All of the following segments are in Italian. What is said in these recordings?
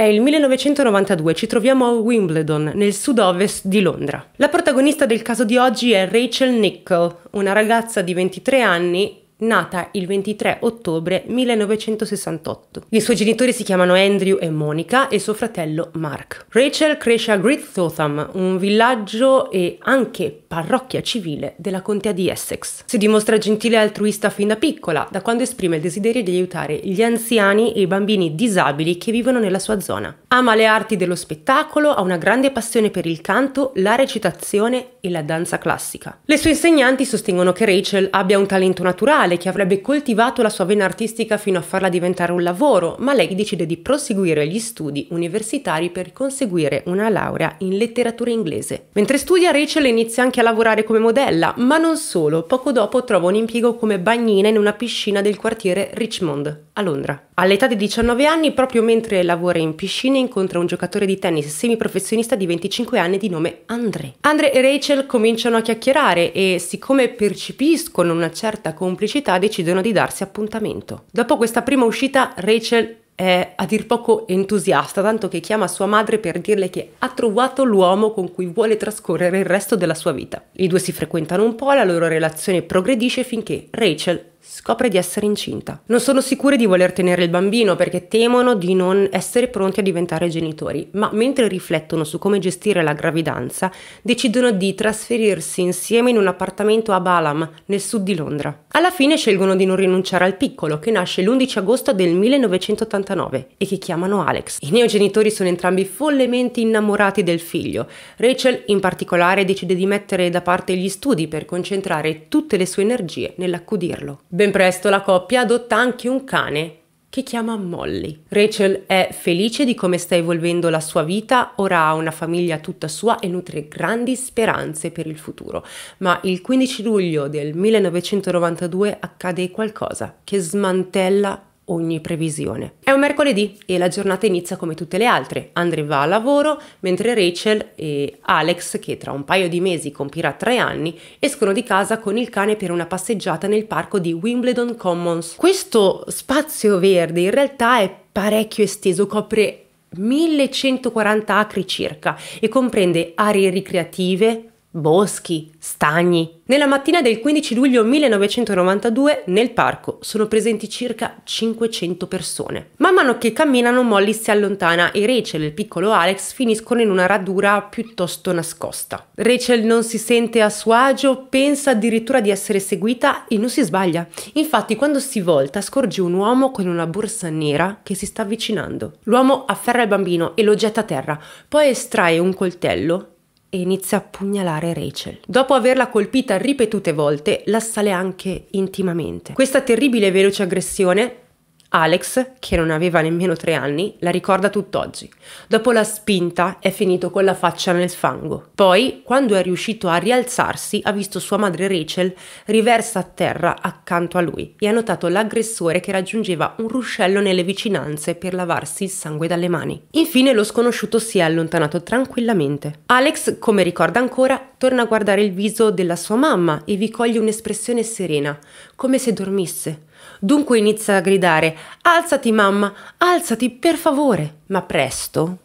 È il 1992, ci troviamo a Wimbledon, nel sud-ovest di Londra. La protagonista del caso di oggi è Rachel Nichol, una ragazza di 23 anni nata il 23 ottobre 1968. I suoi genitori si chiamano Andrew e Monica e suo fratello Mark. Rachel cresce a Great Thotham, un villaggio e anche parrocchia civile della contea di Essex. Si dimostra gentile e altruista fin da piccola, da quando esprime il desiderio di aiutare gli anziani e i bambini disabili che vivono nella sua zona. Ama le arti dello spettacolo, ha una grande passione per il canto, la recitazione e la danza classica. Le sue insegnanti sostengono che Rachel abbia un talento naturale musicale che avrebbe coltivato la sua vena artistica fino a farla diventare un lavoro, ma lei decide di proseguire gli studi universitari per conseguire una laurea in letteratura inglese. Mentre studia Rachel inizia anche a lavorare come modella, ma non solo, poco dopo trova un impiego come bagnina in una piscina del quartiere Richmond, a Londra. All'età di 19 anni, proprio mentre lavora in piscina, incontra un giocatore di tennis semiprofessionista di 25 anni di nome André. André e Rachel cominciano a chiacchierare e siccome percepiscono una certa complicità, pubblicità decidono di darsi appuntamento. Dopo questa prima uscita, Rachel è a dir poco entusiasta, tanto che chiama sua madre per dirle che ha trovato l'uomo con cui vuole trascorrere il resto della sua vita. I due si frequentano un po', la loro relazione progredisce finché Rachel scopre di essere incinta. Non sono sicure di voler tenere il bambino perché temono di non essere pronti a diventare genitori, ma mentre riflettono su come gestire la gravidanza, decidono di trasferirsi insieme in un appartamento a Balam, nel sud di Londra. Alla fine scelgono di non rinunciare al piccolo, che nasce l'11 agosto del 1989 e che chiamano Alex. I neogenitori sono entrambi follemente innamorati del figlio. Rachel in particolare decide di mettere da parte gli studi per concentrare tutte le sue energie nell'accudirlo. Ben presto la coppia adotta anche un cane che chiama Molly. Rachel è felice di come sta evolvendo la sua vita, ora ha una famiglia tutta sua e nutre grandi speranze per il futuro. Ma il 15 luglio del 1992 accade qualcosa che smantella ogni previsione. È un mercoledì e la giornata inizia come tutte le altre. Andre va al lavoro mentre Rachel e Alex, che tra un paio di mesi compirà tre anni, escono di casa con il cane per una passeggiata nel parco di Wimbledon Commons. Questo spazio verde in realtà è parecchio esteso, copre 1140 acri circa e comprende aree ricreative, boschi, stagni. Nella mattina del 15 luglio 1992 nel parco sono presenti circa 500 persone. Man mano che camminano Molly si allontana e Rachel e il piccolo Alex finiscono in una radura piuttosto nascosta. Rachel non si sente a suo agio, pensa addirittura di essere seguita e non si sbaglia. Infatti quando si volta scorge un uomo con una borsa nera che si sta avvicinando. L'uomo afferra il bambino e lo getta a terra, poi estrae un coltello e inizia a pugnalare Rachel. Dopo averla colpita ripetute volte, l'assale anche intimamente. Questa terribile e veloce aggressione Alex, che non aveva nemmeno tre anni, la ricorda tutt'oggi. Dopo la spinta è finito con la faccia nel fango. Poi, quando è riuscito a rialzarsi, ha visto sua madre Rachel riversa a terra accanto a lui e ha notato l'aggressore che raggiungeva un ruscello nelle vicinanze per lavarsi il sangue dalle mani. Infine lo sconosciuto si è allontanato tranquillamente. Alex, come ricorda ancora, torna a guardare il viso della sua mamma e vi coglie un'espressione serena, come se dormisse Dunque inizia a gridare Alzati mamma, alzati per favore. Ma presto,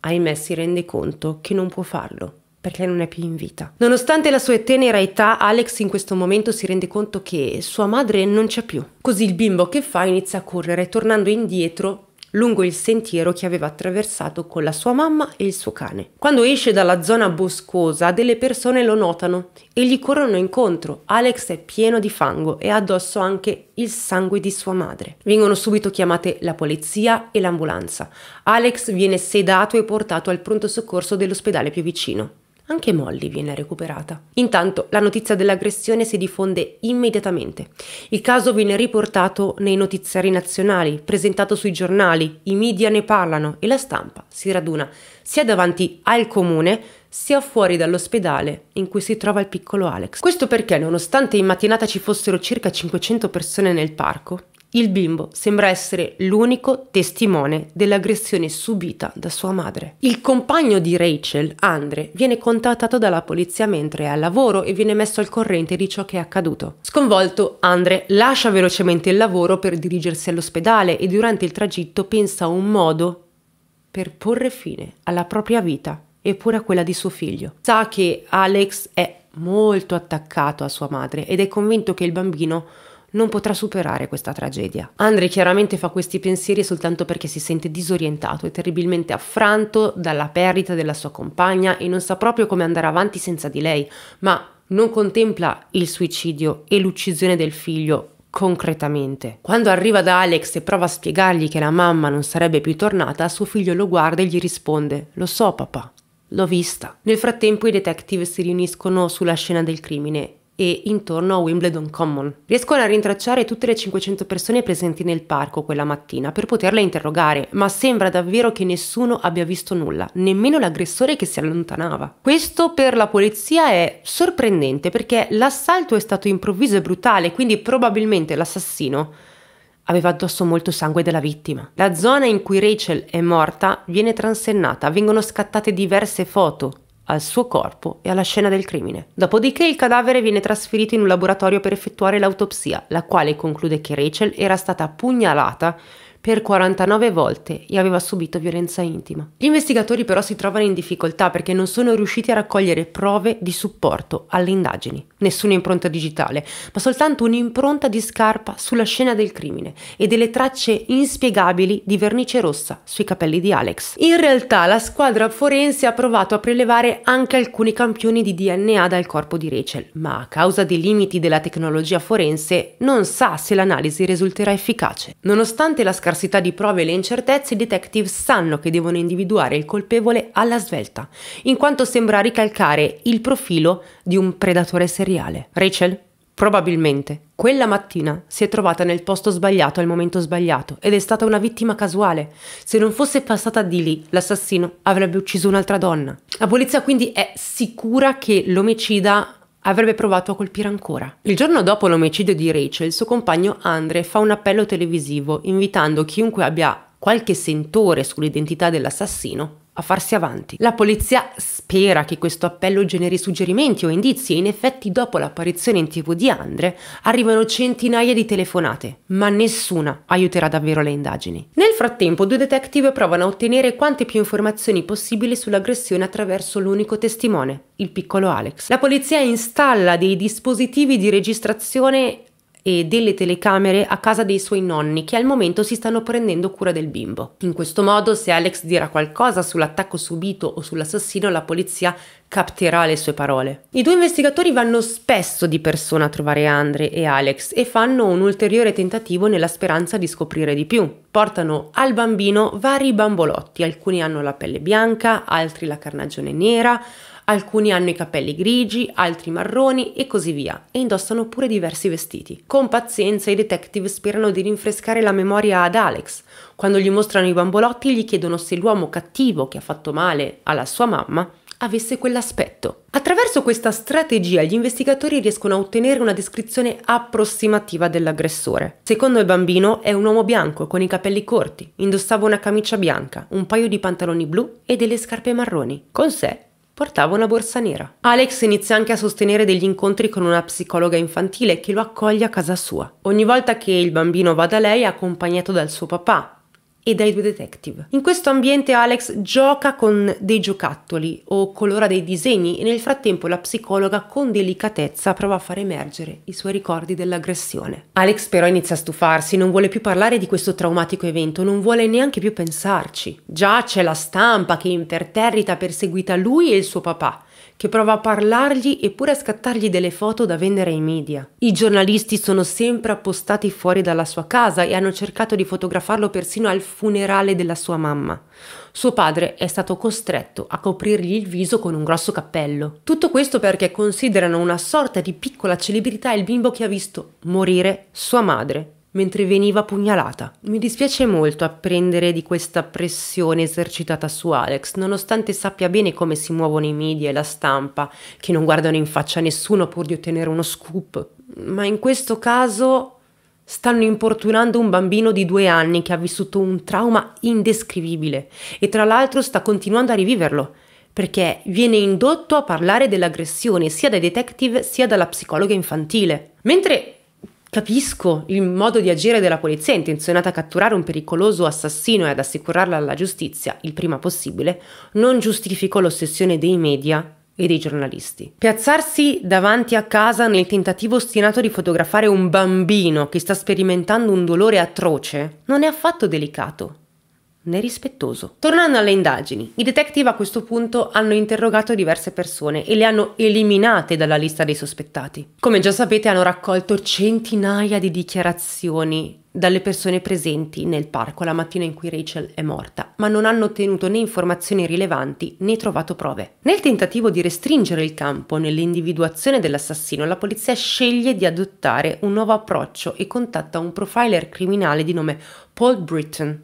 ahimè, si rende conto che non può farlo perché non è più in vita. Nonostante la sua tenera età, Alex in questo momento si rende conto che sua madre non c'è più. Così il bimbo che fa inizia a correre, tornando indietro lungo il sentiero che aveva attraversato con la sua mamma e il suo cane. Quando esce dalla zona boscosa, delle persone lo notano e gli corrono incontro. Alex è pieno di fango e ha addosso anche il sangue di sua madre. Vengono subito chiamate la polizia e l'ambulanza. Alex viene sedato e portato al pronto soccorso dell'ospedale più vicino. Anche Molly viene recuperata. Intanto la notizia dell'aggressione si diffonde immediatamente. Il caso viene riportato nei notiziari nazionali, presentato sui giornali, i media ne parlano e la stampa si raduna sia davanti al comune sia fuori dall'ospedale in cui si trova il piccolo Alex. Questo perché nonostante in mattinata ci fossero circa 500 persone nel parco, il bimbo sembra essere l'unico testimone dell'aggressione subita da sua madre. Il compagno di Rachel, Andre, viene contattato dalla polizia mentre è al lavoro e viene messo al corrente di ciò che è accaduto. Sconvolto, Andre lascia velocemente il lavoro per dirigersi all'ospedale e durante il tragitto pensa a un modo per porre fine alla propria vita e pure a quella di suo figlio. Sa che Alex è molto attaccato a sua madre ed è convinto che il bambino non potrà superare questa tragedia. Andrei chiaramente fa questi pensieri soltanto perché si sente disorientato e terribilmente affranto dalla perdita della sua compagna e non sa proprio come andare avanti senza di lei, ma non contempla il suicidio e l'uccisione del figlio concretamente. Quando arriva da Alex e prova a spiegargli che la mamma non sarebbe più tornata, suo figlio lo guarda e gli risponde: Lo so, papà, l'ho vista. Nel frattempo i detective si riuniscono sulla scena del crimine e intorno a Wimbledon Common. Riescono a rintracciare tutte le 500 persone presenti nel parco quella mattina per poterle interrogare, ma sembra davvero che nessuno abbia visto nulla, nemmeno l'aggressore che si allontanava. Questo per la polizia è sorprendente perché l'assalto è stato improvviso e brutale, quindi probabilmente l'assassino aveva addosso molto sangue della vittima. La zona in cui Rachel è morta viene transennata, vengono scattate diverse foto al suo corpo e alla scena del crimine. Dopodiché il cadavere viene trasferito in un laboratorio per effettuare l'autopsia, la quale conclude che Rachel era stata pugnalata per 49 volte e aveva subito violenza intima. Gli investigatori però si trovano in difficoltà perché non sono riusciti a raccogliere prove di supporto alle indagini. Nessuna impronta digitale, ma soltanto un'impronta di scarpa sulla scena del crimine e delle tracce inspiegabili di vernice rossa sui capelli di Alex. In realtà la squadra forense ha provato a prelevare anche alcuni campioni di DNA dal corpo di Rachel, ma a causa dei limiti della tecnologia forense non sa se l'analisi risulterà efficace. Nonostante la scarsa scarsità di prove e le incertezze, i detective sanno che devono individuare il colpevole alla svelta, in quanto sembra ricalcare il profilo di un predatore seriale. Rachel? Probabilmente. Quella mattina si è trovata nel posto sbagliato al momento sbagliato ed è stata una vittima casuale. Se non fosse passata di lì, l'assassino avrebbe ucciso un'altra donna. La polizia quindi è sicura che l'omicida avrebbe provato a colpire ancora. Il giorno dopo l'omicidio di Rachel, il suo compagno Andre fa un appello televisivo invitando chiunque abbia qualche sentore sull'identità dell'assassino a farsi avanti. La polizia spera che questo appello generi suggerimenti o indizi e in effetti dopo l'apparizione in tv di Andre arrivano centinaia di telefonate, ma nessuna aiuterà davvero le indagini. Nel frattempo due detective provano a ottenere quante più informazioni possibili sull'aggressione attraverso l'unico testimone, il piccolo Alex. La polizia installa dei dispositivi di registrazione e delle telecamere a casa dei suoi nonni che al momento si stanno prendendo cura del bimbo. In questo modo se Alex dirà qualcosa sull'attacco subito o sull'assassino la polizia capterà le sue parole. I due investigatori vanno spesso di persona a trovare Andre e Alex e fanno un ulteriore tentativo nella speranza di scoprire di più. Portano al bambino vari bambolotti, alcuni hanno la pelle bianca, altri la carnagione nera, Alcuni hanno i capelli grigi, altri marroni e così via, e indossano pure diversi vestiti. Con pazienza i detective sperano di rinfrescare la memoria ad Alex. Quando gli mostrano i bambolotti gli chiedono se l'uomo cattivo che ha fatto male alla sua mamma avesse quell'aspetto. Attraverso questa strategia gli investigatori riescono a ottenere una descrizione approssimativa dell'aggressore. Secondo il bambino è un uomo bianco con i capelli corti, indossava una camicia bianca, un paio di pantaloni blu e delle scarpe marroni. Con sé Portava una borsa nera. Alex inizia anche a sostenere degli incontri con una psicologa infantile che lo accoglie a casa sua. Ogni volta che il bambino va da lei è accompagnato dal suo papà, e dai due detective. In questo ambiente Alex gioca con dei giocattoli o colora dei disegni e nel frattempo la psicologa con delicatezza prova a far emergere i suoi ricordi dell'aggressione. Alex però inizia a stufarsi, non vuole più parlare di questo traumatico evento, non vuole neanche più pensarci. Già c'è la stampa che imperterrita perseguita lui e il suo papà che prova a parlargli eppure a scattargli delle foto da vendere ai media. I giornalisti sono sempre appostati fuori dalla sua casa e hanno cercato di fotografarlo persino al funerale della sua mamma. Suo padre è stato costretto a coprirgli il viso con un grosso cappello. Tutto questo perché considerano una sorta di piccola celebrità il bimbo che ha visto morire sua madre mentre veniva pugnalata. Mi dispiace molto apprendere di questa pressione esercitata su Alex, nonostante sappia bene come si muovono i media e la stampa, che non guardano in faccia nessuno pur di ottenere uno scoop. Ma in questo caso stanno importunando un bambino di due anni che ha vissuto un trauma indescrivibile e tra l'altro sta continuando a riviverlo perché viene indotto a parlare dell'aggressione sia dai detective sia dalla psicologa infantile. Mentre Capisco il modo di agire della polizia intenzionata a catturare un pericoloso assassino e ad assicurarla alla giustizia il prima possibile, non giustifico l'ossessione dei media e dei giornalisti. Piazzarsi davanti a casa nel tentativo ostinato di fotografare un bambino che sta sperimentando un dolore atroce non è affatto delicato né rispettoso. Tornando alle indagini, i detective a questo punto hanno interrogato diverse persone e le hanno eliminate dalla lista dei sospettati. Come già sapete hanno raccolto centinaia di dichiarazioni dalle persone presenti nel parco la mattina in cui Rachel è morta, ma non hanno ottenuto né informazioni rilevanti né trovato prove. Nel tentativo di restringere il campo nell'individuazione dell'assassino, la polizia sceglie di adottare un nuovo approccio e contatta un profiler criminale di nome Paul Britton,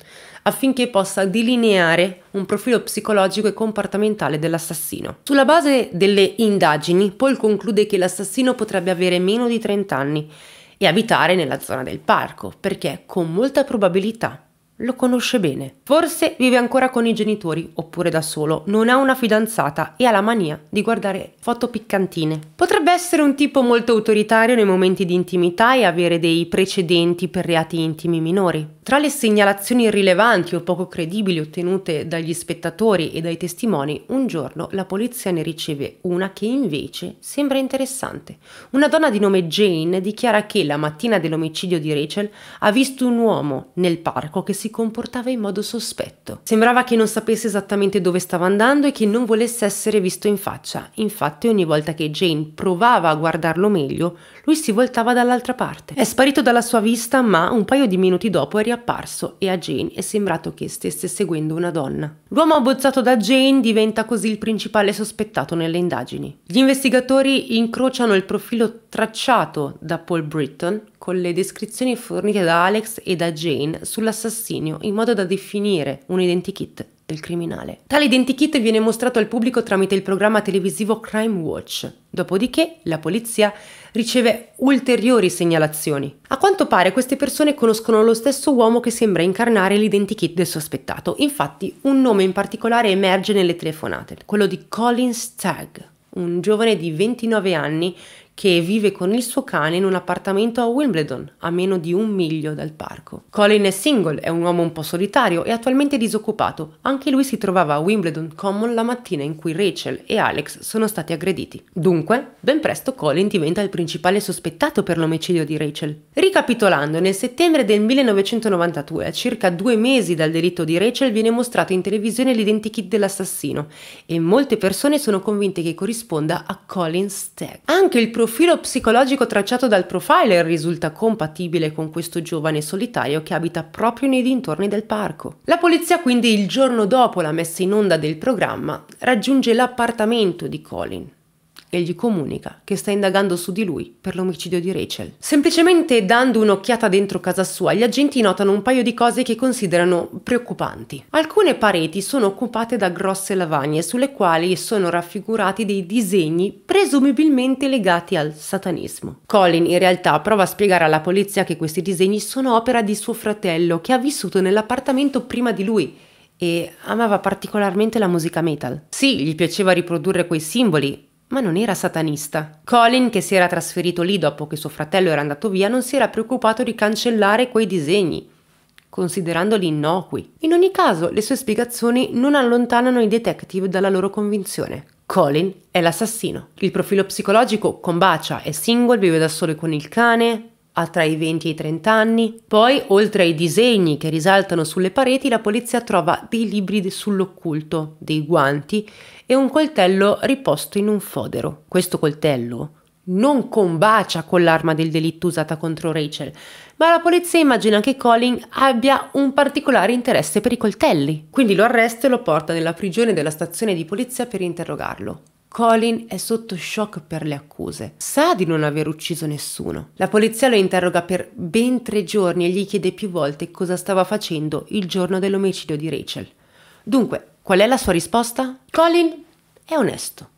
affinché possa delineare un profilo psicologico e comportamentale dell'assassino. Sulla base delle indagini, Paul conclude che l'assassino potrebbe avere meno di 30 anni e abitare nella zona del parco, perché con molta probabilità lo conosce bene. Forse vive ancora con i genitori oppure da solo, non ha una fidanzata e ha la mania di guardare foto piccantine. Potrebbe essere un tipo molto autoritario nei momenti di intimità e avere dei precedenti per reati intimi minori. Tra le segnalazioni irrilevanti o poco credibili ottenute dagli spettatori e dai testimoni, un giorno la polizia ne riceve una che invece sembra interessante. Una donna di nome Jane dichiara che la mattina dell'omicidio di Rachel ha visto un uomo nel parco che si comportava in modo sospetto. Sembrava che non sapesse esattamente dove stava andando e che non volesse essere visto in faccia. Infatti ogni volta che Jane provava a guardarlo meglio, lui si voltava dall'altra parte. È sparito dalla sua vista, ma un paio di minuti dopo è riapparso e a Jane è sembrato che stesse seguendo una donna. L'uomo abbozzato da Jane diventa così il principale sospettato nelle indagini. Gli investigatori incrociano il profilo tracciato da Paul Britton con le descrizioni fornite da Alex e da Jane sull'assassinio in modo da definire un identikit del criminale. Tale identikit viene mostrato al pubblico tramite il programma televisivo Crime Watch, dopodiché la polizia riceve ulteriori segnalazioni. A quanto pare queste persone conoscono lo stesso uomo che sembra incarnare l'identikit del sospettato, infatti un nome in particolare emerge nelle telefonate, quello di Colin Stagg, un giovane di 29 anni che vive con il suo cane in un appartamento a Wimbledon, a meno di un miglio dal parco. Colin è single, è un uomo un po' solitario e attualmente disoccupato. Anche lui si trovava a Wimbledon Common la mattina in cui Rachel e Alex sono stati aggrediti. Dunque, ben presto Colin diventa il principale sospettato per l'omicidio di Rachel. Ricapitolando, nel settembre del 1992, a circa due mesi dal delitto di Rachel, viene mostrato in televisione l'identikit dell'assassino e molte persone sono convinte che corrisponda a Colin Stack. Anche il profilo profilo psicologico tracciato dal profiler risulta compatibile con questo giovane solitario che abita proprio nei dintorni del parco. La polizia quindi il giorno dopo la messa in onda del programma raggiunge l'appartamento di Colin e gli comunica che sta indagando su di lui per l'omicidio di Rachel. Semplicemente dando un'occhiata dentro casa sua, gli agenti notano un paio di cose che considerano preoccupanti. Alcune pareti sono occupate da grosse lavagne sulle quali sono raffigurati dei disegni presumibilmente legati al satanismo. Colin in realtà prova a spiegare alla polizia che questi disegni sono opera di suo fratello che ha vissuto nell'appartamento prima di lui e amava particolarmente la musica metal. Sì, gli piaceva riprodurre quei simboli, ma non era satanista. Colin, che si era trasferito lì dopo che suo fratello era andato via, non si era preoccupato di cancellare quei disegni, considerandoli innocui. In ogni caso, le sue spiegazioni non allontanano i detective dalla loro convinzione. Colin è l'assassino. Il profilo psicologico combacia, è single, vive da solo con il cane, ha tra i 20 e i 30 anni. Poi, oltre ai disegni che risaltano sulle pareti, la polizia trova dei libri sull'occulto, dei guanti e un coltello riposto in un fodero. Questo coltello non combacia con l'arma del delitto usata contro Rachel, ma la polizia immagina che Colin abbia un particolare interesse per i coltelli. Quindi lo arresta e lo porta nella prigione della stazione di polizia per interrogarlo. Colin è sotto shock per le accuse. Sa di non aver ucciso nessuno. La polizia lo interroga per ben tre giorni e gli chiede più volte cosa stava facendo il giorno dell'omicidio di Rachel. Dunque, Qual è la sua risposta? Colin è onesto,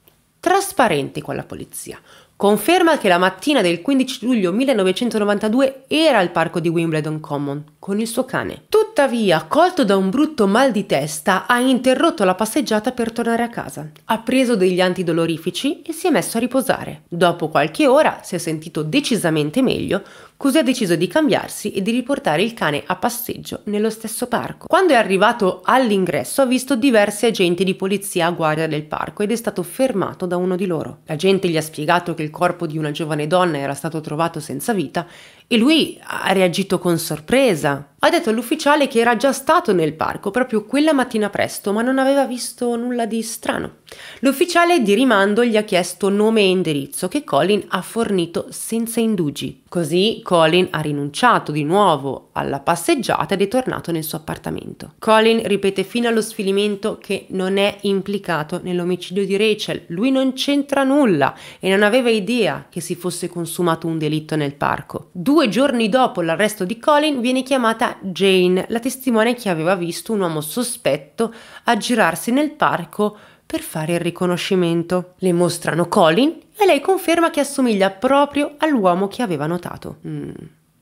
trasparente con la polizia. Conferma che la mattina del 15 luglio 1992 era al parco di Wimbledon Common con il suo cane. Tuttavia, colto da un brutto mal di testa, ha interrotto la passeggiata per tornare a casa. Ha preso degli antidolorifici e si è messo a riposare. Dopo qualche ora si è sentito decisamente meglio, così ha deciso di cambiarsi e di riportare il cane a passeggio nello stesso parco. Quando è arrivato all'ingresso ha visto diversi agenti di polizia a guardia del parco ed è stato fermato da uno di loro. L'agente gli ha spiegato che il corpo di una giovane donna era stato trovato senza vita e lui ha reagito con sorpresa. Ha detto all'ufficiale che era già stato nel parco proprio quella mattina presto, ma non aveva visto nulla di strano. L'ufficiale di rimando gli ha chiesto nome e indirizzo che Colin ha fornito senza indugi. Così Colin ha rinunciato di nuovo alla passeggiata ed è tornato nel suo appartamento. Colin ripete fino allo sfilimento che non è implicato nell'omicidio di Rachel, lui non c'entra nulla e non aveva idea che si fosse consumato un delitto nel parco. Due Due giorni dopo l'arresto di Colin viene chiamata Jane, la testimone che aveva visto un uomo sospetto aggirarsi nel parco per fare il riconoscimento. Le mostrano Colin e lei conferma che assomiglia proprio all'uomo che aveva notato. Mm.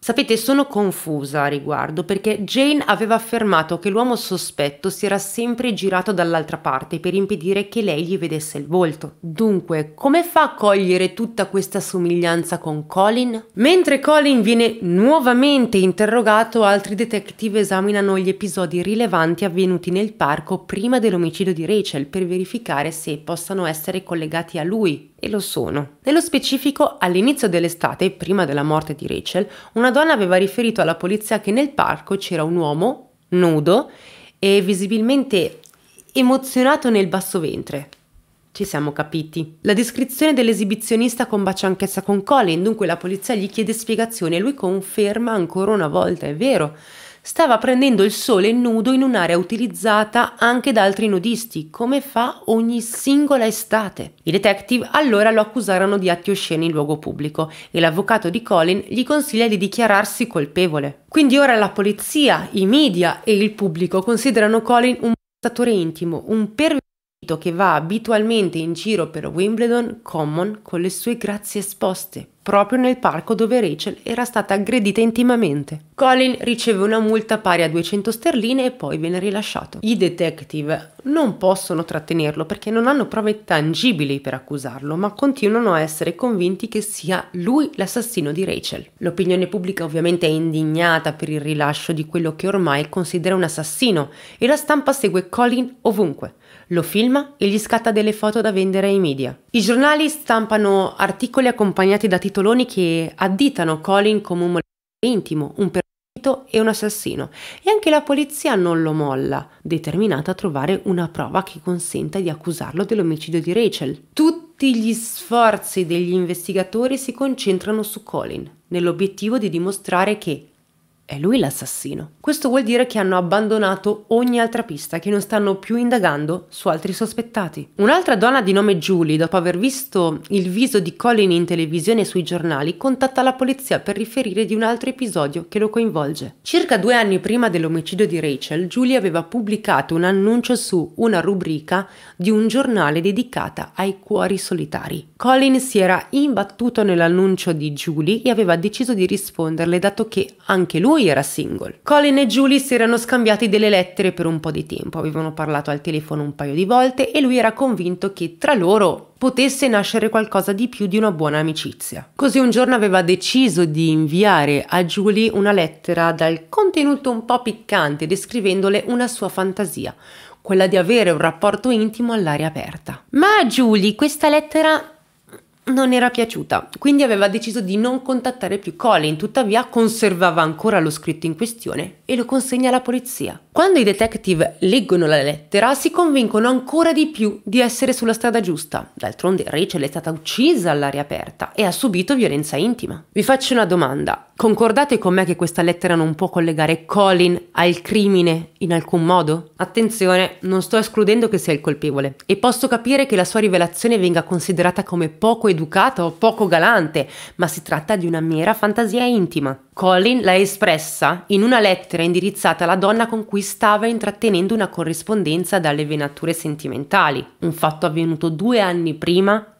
Sapete, sono confusa a riguardo perché Jane aveva affermato che l'uomo sospetto si era sempre girato dall'altra parte per impedire che lei gli vedesse il volto. Dunque, come fa a cogliere tutta questa somiglianza con Colin? Mentre Colin viene nuovamente interrogato, altri detective esaminano gli episodi rilevanti avvenuti nel parco prima dell'omicidio di Rachel per verificare se possano essere collegati a lui. E lo sono. Nello specifico, all'inizio dell'estate, prima della morte di Rachel, una una donna aveva riferito alla polizia che nel parco c'era un uomo nudo e visibilmente emozionato nel basso ventre. Ci siamo capiti. La descrizione dell'esibizionista combacia anch'essa con Colin, dunque la polizia gli chiede spiegazione e lui conferma ancora una volta, è vero stava prendendo il sole nudo in un'area utilizzata anche da altri nudisti, come fa ogni singola estate. I detective allora lo accusarono di atti osceni in luogo pubblico e l'avvocato di Colin gli consiglia di dichiararsi colpevole. Quindi ora la polizia, i media e il pubblico considerano Colin un moltatore intimo, un pervertito che va abitualmente in giro per Wimbledon Common con le sue grazie esposte, proprio nel parco dove Rachel era stata aggredita intimamente. Colin riceve una multa pari a 200 sterline e poi viene rilasciato. I detective non possono trattenerlo perché non hanno prove tangibili per accusarlo, ma continuano a essere convinti che sia lui l'assassino di Rachel. L'opinione pubblica ovviamente è indignata per il rilascio di quello che ormai considera un assassino e la stampa segue Colin ovunque. Lo filma e gli scatta delle foto da vendere ai media. I giornali stampano articoli accompagnati da titoloni che additano Colin come un intimo, un per e un assassino e anche la polizia non lo molla, determinata a trovare una prova che consenta di accusarlo dell'omicidio di Rachel. Tutti gli sforzi degli investigatori si concentrano su Colin, nell'obiettivo di dimostrare che è lui l'assassino. Questo vuol dire che hanno abbandonato ogni altra pista, che non stanno più indagando su altri sospettati. Un'altra donna di nome Julie, dopo aver visto il viso di Colin in televisione e sui giornali, contatta la polizia per riferire di un altro episodio che lo coinvolge. Circa due anni prima dell'omicidio di Rachel, Julie aveva pubblicato un annuncio su una rubrica di un giornale dedicata ai cuori solitari. Colin si era imbattuto nell'annuncio di Julie e aveva deciso di risponderle dato che anche lui era single. Colin Karen e Julie si erano scambiati delle lettere per un po' di tempo, avevano parlato al telefono un paio di volte e lui era convinto che tra loro potesse nascere qualcosa di più di una buona amicizia. Così un giorno aveva deciso di inviare a Julie una lettera dal contenuto un po' piccante, descrivendole una sua fantasia, quella di avere un rapporto intimo all'aria aperta. Ma a Julie questa lettera non era piaciuta, quindi aveva deciso di non contattare più Colin, tuttavia conservava ancora lo scritto in questione e lo consegna alla polizia. Quando i detective leggono la lettera si convincono ancora di più di essere sulla strada giusta, d'altronde Rachel è stata uccisa all'aria aperta e ha subito violenza intima. Vi faccio una domanda, concordate con me che questa lettera non può collegare Colin al crimine in alcun modo? Attenzione, non sto escludendo che sia il colpevole e posso capire che la sua rivelazione venga considerata come poco educativa educata o poco galante, ma si tratta di una mera fantasia intima. Colin l'ha espressa in una lettera indirizzata alla donna con cui stava intrattenendo una corrispondenza dalle venature sentimentali, un fatto avvenuto due anni prima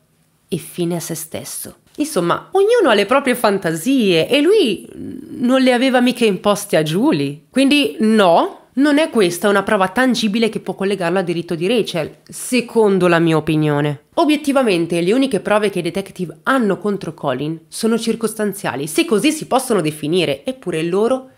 e fine a se stesso. Insomma, ognuno ha le proprie fantasie e lui non le aveva mica imposte a Julie. Quindi no, non è questa una prova tangibile che può collegarlo al diritto di Rachel, secondo la mia opinione. Obiettivamente, le uniche prove che i detective hanno contro Colin sono circostanziali, se così si possono definire, eppure loro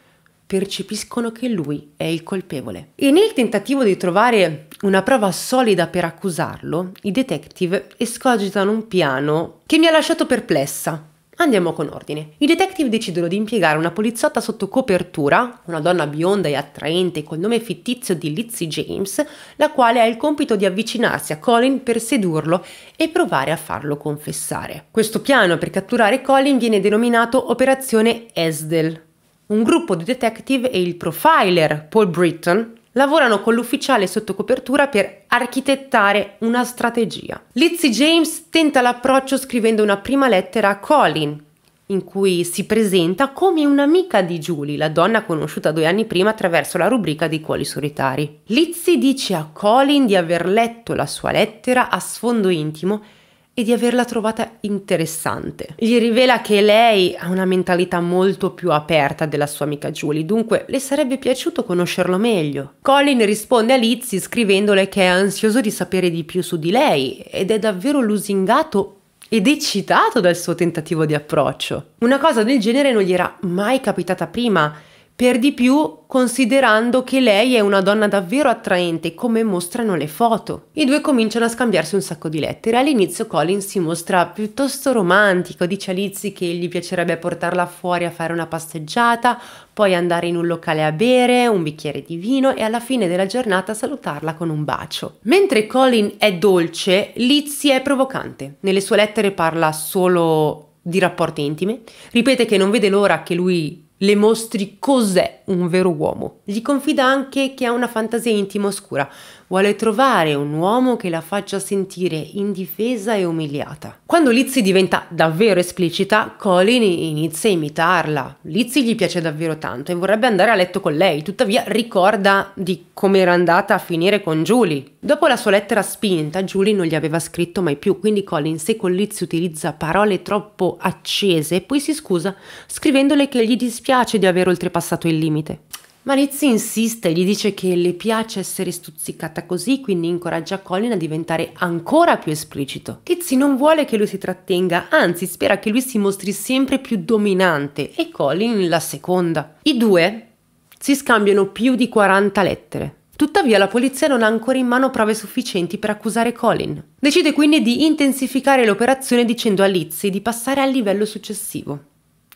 percepiscono che lui è il colpevole. E nel tentativo di trovare una prova solida per accusarlo, i detective escogitano un piano che mi ha lasciato perplessa. Andiamo con ordine. I detective decidono di impiegare una poliziotta sotto copertura, una donna bionda e attraente col nome fittizio di Lizzie James, la quale ha il compito di avvicinarsi a Colin per sedurlo e provare a farlo confessare. Questo piano per catturare Colin viene denominato Operazione Esdel. Un gruppo di detective e il profiler Paul Britton lavorano con l'ufficiale sotto copertura per architettare una strategia. Lizzie James tenta l'approccio scrivendo una prima lettera a Colin, in cui si presenta come un'amica di Julie, la donna conosciuta due anni prima attraverso la rubrica dei Cuoli solitari. Lizzie dice a Colin di aver letto la sua lettera a sfondo intimo e di averla trovata interessante. Gli rivela che lei ha una mentalità molto più aperta della sua amica Julie, dunque le sarebbe piaciuto conoscerlo meglio. Colin risponde a Lizzie scrivendole che è ansioso di sapere di più su di lei ed è davvero lusingato ed eccitato dal suo tentativo di approccio. Una cosa del genere non gli era mai capitata prima per di più considerando che lei è una donna davvero attraente come mostrano le foto. I due cominciano a scambiarsi un sacco di lettere. All'inizio Colin si mostra piuttosto romantico, dice a Lizzie che gli piacerebbe portarla fuori a fare una passeggiata, poi andare in un locale a bere, un bicchiere di vino e alla fine della giornata salutarla con un bacio. Mentre Colin è dolce, Lizzie è provocante. Nelle sue lettere parla solo di rapporti intimi, ripete che non vede l'ora che lui le mostri cos'è un vero uomo. Gli confida anche che ha una fantasia intima oscura, vuole trovare un uomo che la faccia sentire indifesa e umiliata. Quando Lizzie diventa davvero esplicita, Colin inizia a imitarla. Lizzie gli piace davvero tanto e vorrebbe andare a letto con lei, tuttavia ricorda di come era andata a finire con Julie. Dopo la sua lettera spinta, Julie non gli aveva scritto mai più, quindi Colin, se con Lizzie utilizza parole troppo accese, poi si scusa scrivendole che gli dispiace di aver oltrepassato il limite limite. Marizzi insiste e gli dice che le piace essere stuzzicata così, quindi incoraggia Colin a diventare ancora più esplicito. Tizzi non vuole che lui si trattenga, anzi spera che lui si mostri sempre più dominante e Colin la seconda. I due si scambiano più di 40 lettere. Tuttavia la polizia non ha ancora in mano prove sufficienti per accusare Colin. Decide quindi di intensificare l'operazione dicendo a Lizzie di passare al livello successivo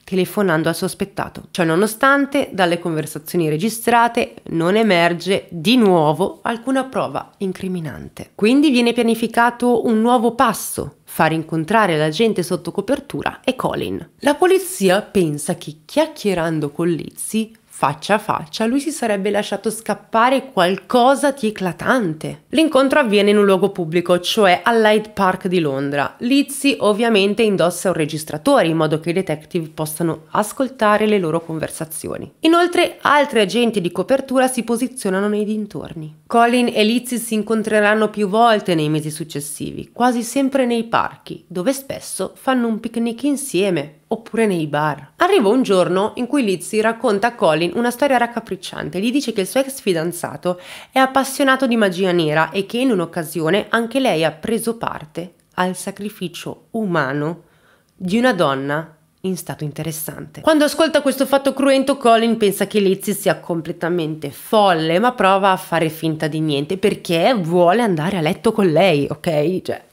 telefonando al sospettato. Ciononostante, dalle conversazioni registrate non emerge di nuovo alcuna prova incriminante. Quindi viene pianificato un nuovo passo, far incontrare l'agente sotto copertura e Colin. La polizia pensa che chiacchierando con Lizzie faccia a faccia, lui si sarebbe lasciato scappare qualcosa di eclatante. L'incontro avviene in un luogo pubblico, cioè al all'Hyde Park di Londra. Lizzie ovviamente indossa un registratore in modo che i detective possano ascoltare le loro conversazioni. Inoltre altri agenti di copertura si posizionano nei dintorni. Colin e Lizzie si incontreranno più volte nei mesi successivi, quasi sempre nei parchi, dove spesso fanno un picnic insieme oppure nei bar. Arriva un giorno in cui Lizzie racconta a Colin una storia raccapricciante. Gli dice che il suo ex fidanzato è appassionato di magia nera e che in un'occasione anche lei ha preso parte al sacrificio umano di una donna in stato interessante. Quando ascolta questo fatto cruento, Colin pensa che Lizzie sia completamente folle, ma prova a fare finta di niente perché vuole andare a letto con lei, ok? Cioè,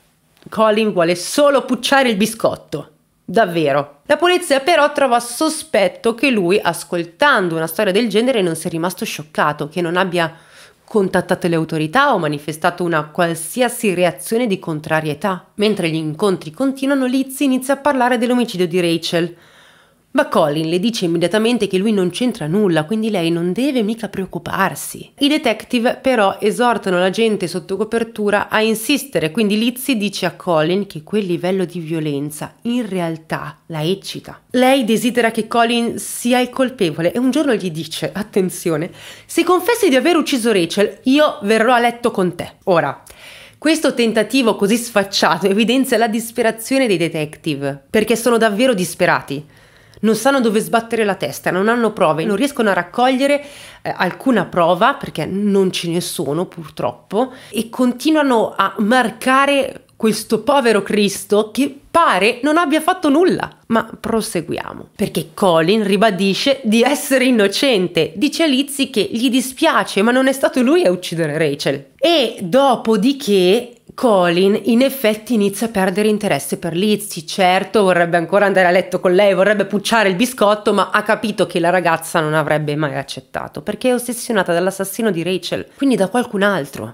Colin vuole solo pucciare il biscotto. Davvero. La polizia però trova sospetto che lui, ascoltando una storia del genere, non sia rimasto scioccato, che non abbia contattato le autorità o manifestato una qualsiasi reazione di contrarietà. Mentre gli incontri continuano, Liz inizia a parlare dell'omicidio di Rachel, ma Colin le dice immediatamente che lui non c'entra nulla, quindi lei non deve mica preoccuparsi. I detective però esortano la gente sotto copertura a insistere, quindi Lizzie dice a Colin che quel livello di violenza in realtà la eccita. Lei desidera che Colin sia il colpevole e un giorno gli dice, attenzione, se confessi di aver ucciso Rachel, io verrò a letto con te. Ora, questo tentativo così sfacciato evidenzia la disperazione dei detective, perché sono davvero disperati non sanno dove sbattere la testa, non hanno prove, non riescono a raccogliere eh, alcuna prova perché non ce ne sono purtroppo e continuano a marcare questo povero Cristo che pare non abbia fatto nulla. Ma proseguiamo, perché Colin ribadisce di essere innocente, dice a Lizzie che gli dispiace ma non è stato lui a uccidere Rachel. E dopodiché Colin in effetti inizia a perdere interesse per Lizzy, certo vorrebbe ancora andare a letto con lei, vorrebbe pucciare il biscotto, ma ha capito che la ragazza non avrebbe mai accettato, perché è ossessionata dall'assassino di Rachel, quindi da qualcun altro.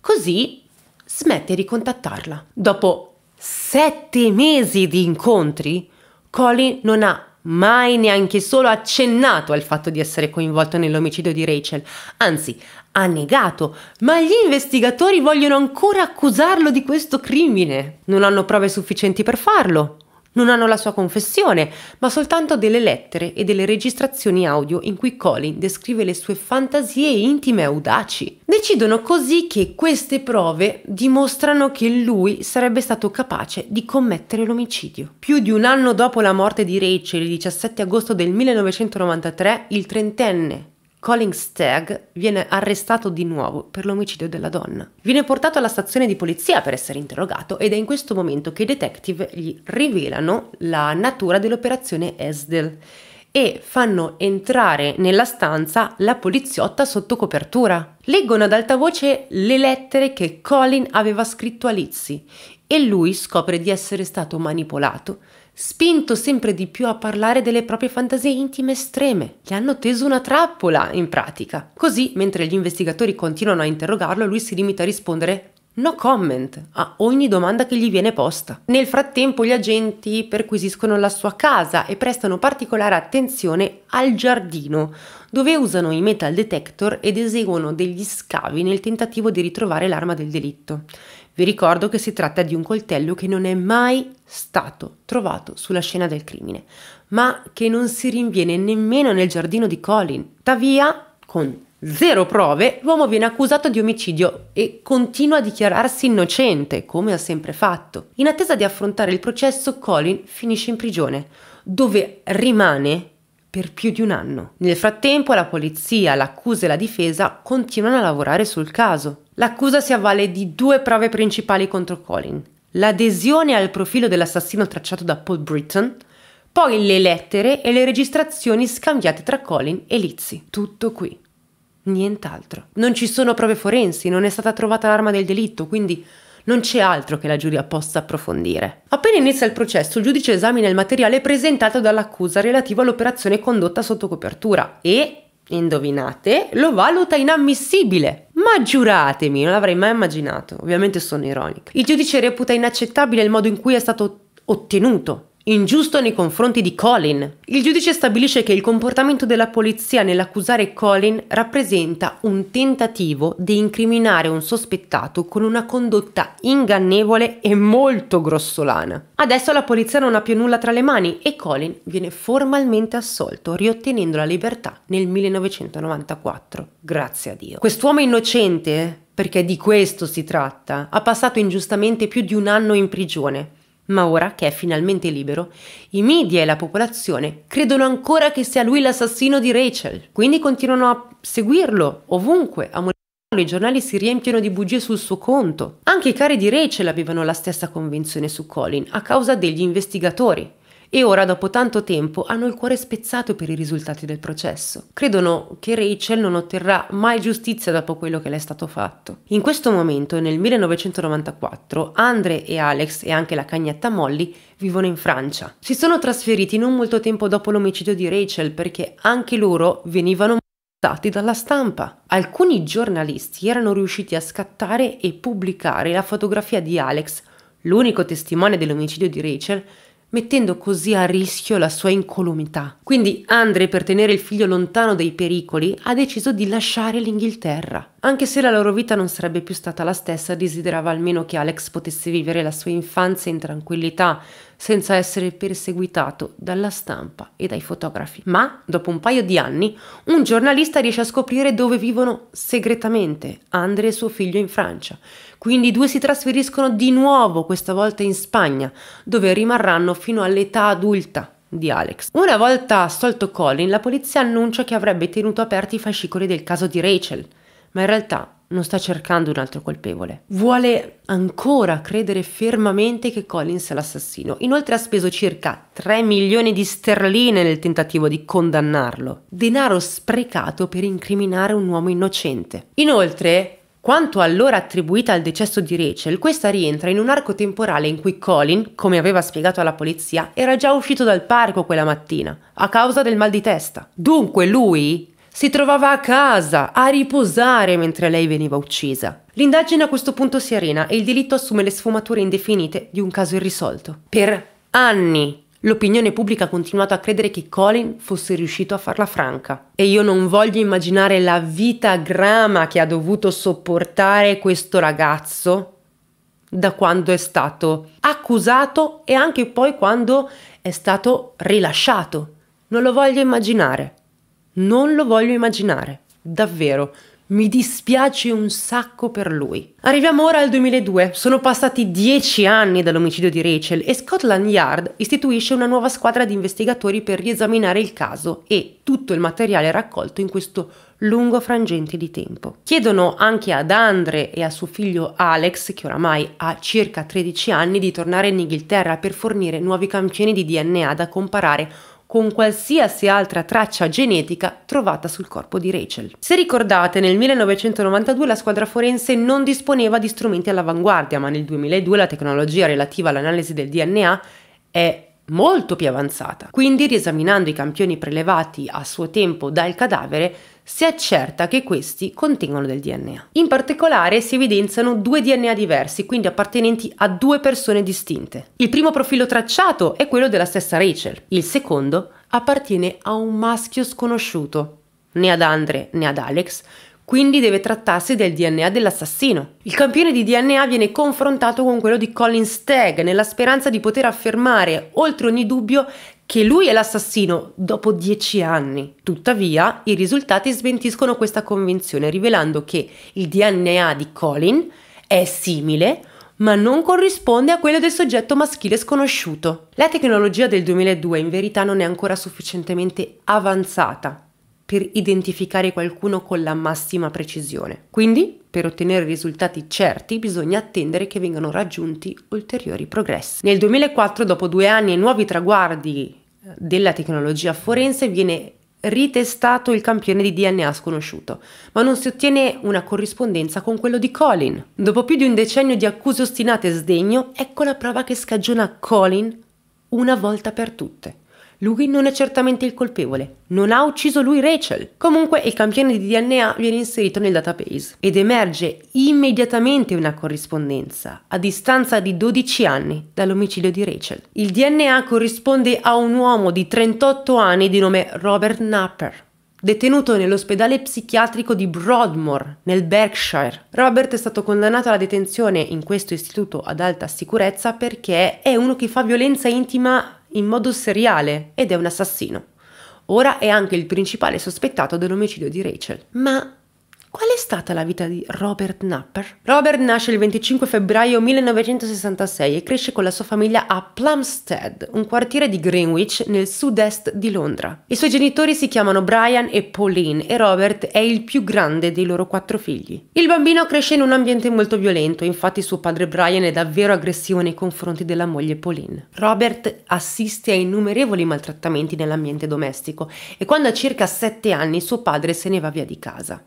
Così smette di contattarla. Dopo sette mesi di incontri, Colin non ha mai neanche solo accennato al fatto di essere coinvolto nell'omicidio di Rachel, anzi ha negato, ma gli investigatori vogliono ancora accusarlo di questo crimine. Non hanno prove sufficienti per farlo. Non hanno la sua confessione, ma soltanto delle lettere e delle registrazioni audio in cui Colin descrive le sue fantasie intime e audaci. Decidono così che queste prove dimostrano che lui sarebbe stato capace di commettere l'omicidio. Più di un anno dopo la morte di Rachel, il 17 agosto del 1993, il trentenne Colin Stagg viene arrestato di nuovo per l'omicidio della donna. Viene portato alla stazione di polizia per essere interrogato ed è in questo momento che i detective gli rivelano la natura dell'operazione Esdel e fanno entrare nella stanza la poliziotta sotto copertura. Leggono ad alta voce le lettere che Colin aveva scritto a Lizzie e lui scopre di essere stato manipolato, spinto sempre di più a parlare delle proprie fantasie intime estreme. Gli hanno teso una trappola, in pratica. Così, mentre gli investigatori continuano a interrogarlo, lui si limita a rispondere No comment a ogni domanda che gli viene posta. Nel frattempo gli agenti perquisiscono la sua casa e prestano particolare attenzione al giardino, dove usano i metal detector ed eseguono degli scavi nel tentativo di ritrovare l'arma del delitto. Vi ricordo che si tratta di un coltello che non è mai stato trovato sulla scena del crimine, ma che non si rinviene nemmeno nel giardino di Colin. Tuttavia, con zero prove, l'uomo viene accusato di omicidio e continua a dichiararsi innocente, come ha sempre fatto. In attesa di affrontare il processo, Colin finisce in prigione, dove rimane per più di un anno. Nel frattempo la polizia, l'accusa e la difesa continuano a lavorare sul caso. L'accusa si avvale di due prove principali contro Colin. L'adesione al profilo dell'assassino tracciato da Paul Britton, poi le lettere e le registrazioni scambiate tra Colin e Lizzie. Tutto qui. Nient'altro. Non ci sono prove forensi, non è stata trovata l'arma del delitto, quindi non c'è altro che la giuria possa approfondire. Appena inizia il processo, il giudice esamina il materiale presentato dall'accusa relativo all'operazione condotta sotto copertura e, indovinate, lo valuta inammissibile. Ma giuratemi, non l'avrei mai immaginato. Ovviamente sono ironica. Il giudice reputa inaccettabile il modo in cui è stato ottenuto ingiusto nei confronti di Colin. Il giudice stabilisce che il comportamento della polizia nell'accusare Colin rappresenta un tentativo di incriminare un sospettato con una condotta ingannevole e molto grossolana. Adesso la polizia non ha più nulla tra le mani e Colin viene formalmente assolto, riottenendo la libertà nel 1994. Grazie a Dio. Quest'uomo innocente eh? perché di questo si tratta, ha passato ingiustamente più di un anno in prigione ma ora che è finalmente libero, i media e la popolazione credono ancora che sia lui l'assassino di Rachel, quindi continuano a seguirlo ovunque, a monitorarlo, i giornali si riempiono di bugie sul suo conto. Anche i cari di Rachel avevano la stessa convinzione su Colin a causa degli investigatori e ora dopo tanto tempo hanno il cuore spezzato per i risultati del processo. Credono che Rachel non otterrà mai giustizia dopo quello che le è stato fatto. In questo momento, nel 1994, Andre e Alex e anche la cagnetta Molly vivono in Francia. Si sono trasferiti non molto tempo dopo l'omicidio di Rachel perché anche loro venivano dalla stampa. Alcuni giornalisti erano riusciti a scattare e pubblicare la fotografia di Alex, l'unico testimone dell'omicidio di Rachel, mettendo così a rischio la sua incolumità. Quindi Andre, per tenere il figlio lontano dai pericoli, ha deciso di lasciare l'Inghilterra. Anche se la loro vita non sarebbe più stata la stessa, desiderava almeno che Alex potesse vivere la sua infanzia in tranquillità, senza essere perseguitato dalla stampa e dai fotografi. Ma, dopo un paio di anni, un giornalista riesce a scoprire dove vivono segretamente Andre e suo figlio in Francia. Quindi i due si trasferiscono di nuovo, questa volta in Spagna, dove rimarranno fino all'età adulta di Alex. Una volta assolto Colin, la polizia annuncia che avrebbe tenuto aperti i fascicoli del caso di Rachel, ma in realtà non sta cercando un altro colpevole. Vuole ancora credere fermamente che Colin sia l'assassino. Inoltre ha speso circa 3 milioni di sterline nel tentativo di condannarlo. Denaro sprecato per incriminare un uomo innocente. Inoltre quanto all'ora attribuita al decesso di Rachel, questa rientra in un arco temporale in cui Colin, come aveva spiegato alla polizia, era già uscito dal parco quella mattina, a causa del mal di testa. Dunque lui si trovava a casa, a riposare mentre lei veniva uccisa. L'indagine a questo punto si arena e il delitto assume le sfumature indefinite di un caso irrisolto. Per anni L'opinione pubblica ha continuato a credere che Colin fosse riuscito a farla franca. E io non voglio immaginare la vita grama che ha dovuto sopportare questo ragazzo da quando è stato accusato e anche poi quando è stato rilasciato. Non lo voglio immaginare. Non lo voglio immaginare. Davvero. Mi dispiace un sacco per lui. Arriviamo ora al 2002. Sono passati dieci anni dall'omicidio di Rachel e Scotland Yard istituisce una nuova squadra di investigatori per riesaminare il caso e tutto il materiale raccolto in questo lungo frangente di tempo. Chiedono anche ad Andre e a suo figlio Alex, che oramai ha circa 13 anni, di tornare in Inghilterra per fornire nuovi campioni di DNA da comparare con qualsiasi altra traccia genetica trovata sul corpo di Rachel. Se ricordate, nel 1992 la squadra forense non disponeva di strumenti all'avanguardia, ma nel 2002 la tecnologia relativa all'analisi del DNA è molto più avanzata. Quindi riesaminando i campioni prelevati a suo tempo dal cadavere si accerta che questi contengono del DNA. In particolare si evidenziano due DNA diversi, quindi appartenenti a due persone distinte. Il primo profilo tracciato è quello della stessa Rachel, il secondo appartiene a un maschio sconosciuto, né ad Andre né ad Alex, quindi deve trattarsi del DNA dell'assassino. Il campione di DNA viene confrontato con quello di Colin Stagg nella speranza di poter affermare, oltre ogni dubbio, che lui è l'assassino dopo dieci anni. Tuttavia, i risultati smentiscono questa convinzione, rivelando che il DNA di Colin è simile ma non corrisponde a quello del soggetto maschile sconosciuto. La tecnologia del 2002 in verità non è ancora sufficientemente avanzata per identificare qualcuno con la massima precisione. Quindi, per ottenere risultati certi, bisogna attendere che vengano raggiunti ulteriori progressi. Nel 2004, dopo due anni e nuovi traguardi eh, della tecnologia forense, viene ritestato il campione di DNA sconosciuto, ma non si ottiene una corrispondenza con quello di Colin. Dopo più di un decennio di accuse ostinate e sdegno, ecco la prova che scagiona Colin una volta per tutte. Lui non è certamente il colpevole, non ha ucciso lui Rachel. Comunque il campione di DNA viene inserito nel database ed emerge immediatamente una corrispondenza, a distanza di 12 anni dall'omicidio di Rachel. Il DNA corrisponde a un uomo di 38 anni di nome Robert Napper detenuto nell'ospedale psichiatrico di Broadmoor, nel Berkshire. Robert è stato condannato alla detenzione in questo istituto ad alta sicurezza perché è uno che fa violenza intima in modo seriale ed è un assassino. Ora è anche il principale sospettato dell'omicidio di Rachel. Ma Qual è stata la vita di Robert Napper? Robert nasce il 25 febbraio 1966 e cresce con la sua famiglia a Plumstead, un quartiere di Greenwich nel sud-est di Londra. I suoi genitori si chiamano Brian e Pauline e Robert è il più grande dei loro quattro figli. Il bambino cresce in un ambiente molto violento, infatti suo padre Brian è davvero aggressivo nei confronti della moglie Pauline. Robert assiste a innumerevoli maltrattamenti nell'ambiente domestico e quando ha circa 7 anni suo padre se ne va via di casa.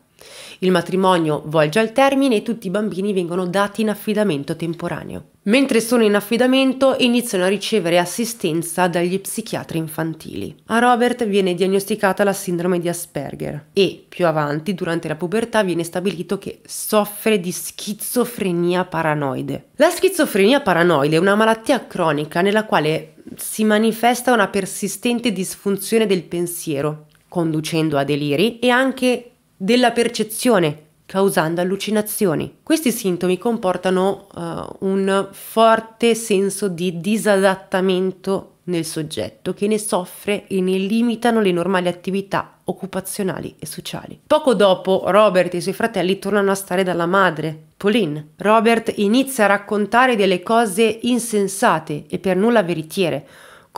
Il matrimonio volge al termine e tutti i bambini vengono dati in affidamento temporaneo. Mentre sono in affidamento iniziano a ricevere assistenza dagli psichiatri infantili. A Robert viene diagnosticata la sindrome di Asperger e più avanti, durante la pubertà, viene stabilito che soffre di schizofrenia paranoide. La schizofrenia paranoide è una malattia cronica nella quale si manifesta una persistente disfunzione del pensiero, conducendo a deliri e anche della percezione, causando allucinazioni. Questi sintomi comportano uh, un forte senso di disadattamento nel soggetto che ne soffre e ne limitano le normali attività occupazionali e sociali. Poco dopo Robert e i suoi fratelli tornano a stare dalla madre, Pauline. Robert inizia a raccontare delle cose insensate e per nulla veritiere,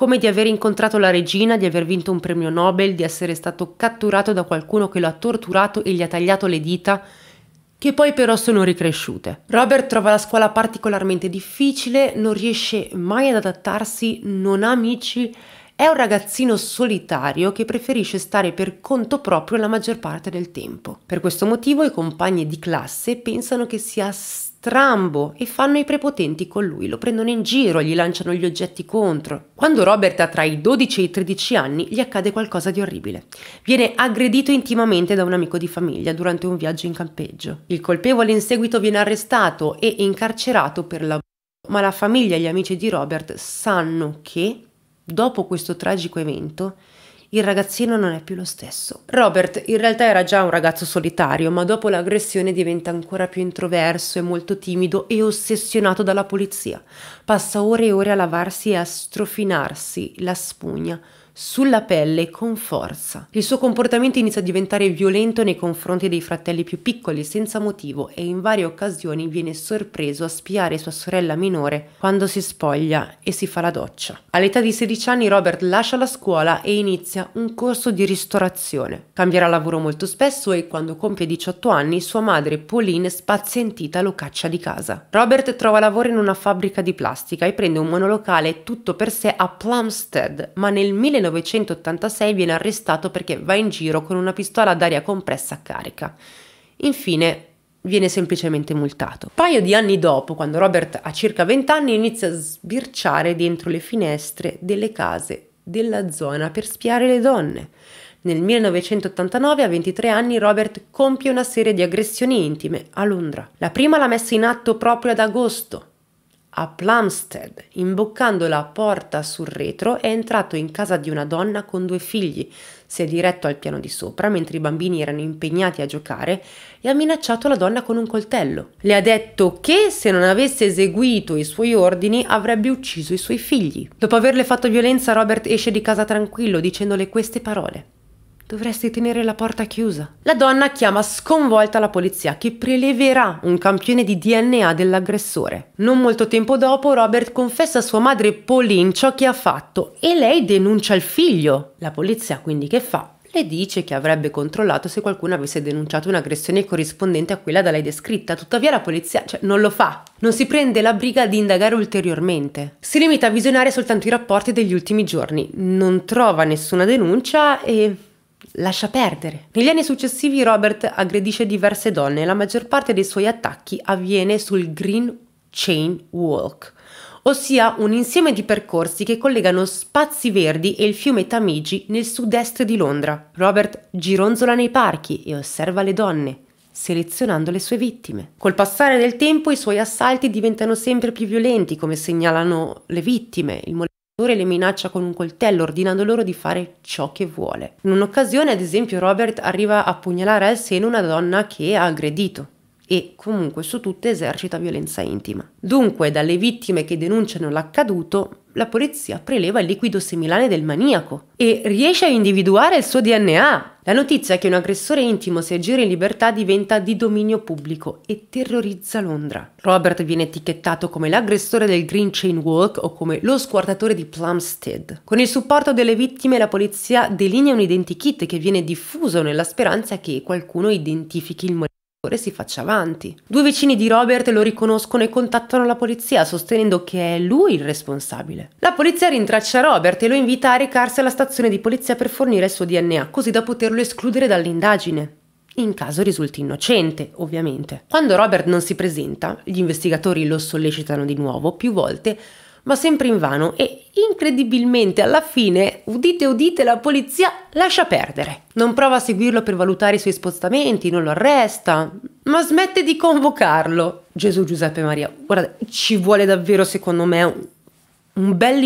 come di aver incontrato la regina, di aver vinto un premio Nobel, di essere stato catturato da qualcuno che lo ha torturato e gli ha tagliato le dita, che poi però sono ricresciute. Robert trova la scuola particolarmente difficile, non riesce mai ad adattarsi, non ha amici è un ragazzino solitario che preferisce stare per conto proprio la maggior parte del tempo. Per questo motivo i compagni di classe pensano che sia strambo e fanno i prepotenti con lui, lo prendono in giro, gli lanciano gli oggetti contro. Quando Robert ha tra i 12 e i 13 anni gli accade qualcosa di orribile. Viene aggredito intimamente da un amico di famiglia durante un viaggio in campeggio. Il colpevole in seguito viene arrestato e incarcerato per la ma la famiglia e gli amici di Robert sanno che dopo questo tragico evento, il ragazzino non è più lo stesso. Robert in realtà era già un ragazzo solitario, ma dopo l'aggressione diventa ancora più introverso e molto timido e ossessionato dalla polizia. Passa ore e ore a lavarsi e a strofinarsi la spugna sulla pelle con forza. Il suo comportamento inizia a diventare violento nei confronti dei fratelli più piccoli senza motivo e in varie occasioni viene sorpreso a spiare sua sorella minore quando si spoglia e si fa la doccia. All'età di 16 anni Robert lascia la scuola e inizia un corso di ristorazione. Cambierà lavoro molto spesso e quando compie 18 anni sua madre Pauline spazientita lo caccia di casa. Robert trova lavoro in una fabbrica di plastica e prende un monolocale tutto per sé a Plumstead, ma nel 19 1986 viene arrestato perché va in giro con una pistola d'aria compressa a carica. Infine viene semplicemente multato. Un paio di anni dopo, quando Robert ha circa 20 anni, inizia a sbirciare dentro le finestre delle case della zona per spiare le donne. Nel 1989, a 23 anni, Robert compie una serie di aggressioni intime a Londra. La prima l'ha messa in atto proprio ad agosto, a Plumstead, imboccando la porta sul retro, è entrato in casa di una donna con due figli, si è diretto al piano di sopra mentre i bambini erano impegnati a giocare e ha minacciato la donna con un coltello. Le ha detto che se non avesse eseguito i suoi ordini avrebbe ucciso i suoi figli. Dopo averle fatto violenza Robert esce di casa tranquillo dicendole queste parole. Dovresti tenere la porta chiusa. La donna chiama sconvolta la polizia che preleverà un campione di DNA dell'aggressore. Non molto tempo dopo Robert confessa a sua madre Pauline ciò che ha fatto e lei denuncia il figlio. La polizia quindi che fa? le dice che avrebbe controllato se qualcuno avesse denunciato un'aggressione corrispondente a quella da lei descritta, tuttavia la polizia cioè, non lo fa, non si prende la briga di indagare ulteriormente. Si limita a visionare soltanto i rapporti degli ultimi giorni, non trova nessuna denuncia e lascia perdere. Negli anni successivi Robert aggredisce diverse donne e la maggior parte dei suoi attacchi avviene sul Green Chain Walk, ossia un insieme di percorsi che collegano spazi verdi e il fiume Tamigi nel sud-est di Londra. Robert gironzola nei parchi e osserva le donne, selezionando le sue vittime. Col passare del tempo i suoi assalti diventano sempre più violenti, come segnalano le vittime. Il l'attore le minaccia con un coltello ordinando loro di fare ciò che vuole. In un'occasione, ad esempio, Robert arriva a pugnalare al seno una donna che ha aggredito e comunque su tutte esercita violenza intima. Dunque, dalle vittime che denunciano l'accaduto, la polizia preleva il liquido semilane del maniaco e riesce a individuare il suo DNA, la notizia che un aggressore intimo si aggira in libertà diventa di dominio pubblico e terrorizza Londra. Robert viene etichettato come l'aggressore del Green Chain Walk o come lo squartatore di Plumstead. Con il supporto delle vittime la polizia delinea un identikit che viene diffuso nella speranza che qualcuno identifichi il modello Ora si faccia avanti. Due vicini di Robert lo riconoscono e contattano la polizia sostenendo che è lui il responsabile. La polizia rintraccia Robert e lo invita a recarsi alla stazione di polizia per fornire il suo DNA, così da poterlo escludere dall'indagine in caso risulti innocente, ovviamente. Quando Robert non si presenta, gli investigatori lo sollecitano di nuovo più volte ma sempre in vano e incredibilmente alla fine, udite udite, la polizia lascia perdere. Non prova a seguirlo per valutare i suoi spostamenti, non lo arresta, ma smette di convocarlo. Gesù Giuseppe Maria, guarda, ci vuole davvero secondo me un, un bel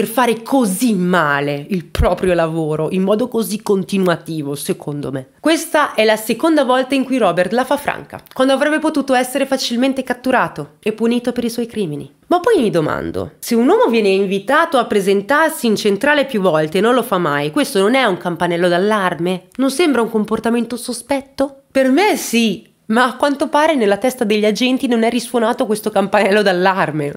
per fare così male il proprio lavoro in modo così continuativo, secondo me. Questa è la seconda volta in cui Robert la fa franca, quando avrebbe potuto essere facilmente catturato e punito per i suoi crimini. Ma poi mi domando, se un uomo viene invitato a presentarsi in centrale più volte e non lo fa mai, questo non è un campanello d'allarme? Non sembra un comportamento sospetto? Per me sì, ma a quanto pare nella testa degli agenti non è risuonato questo campanello d'allarme.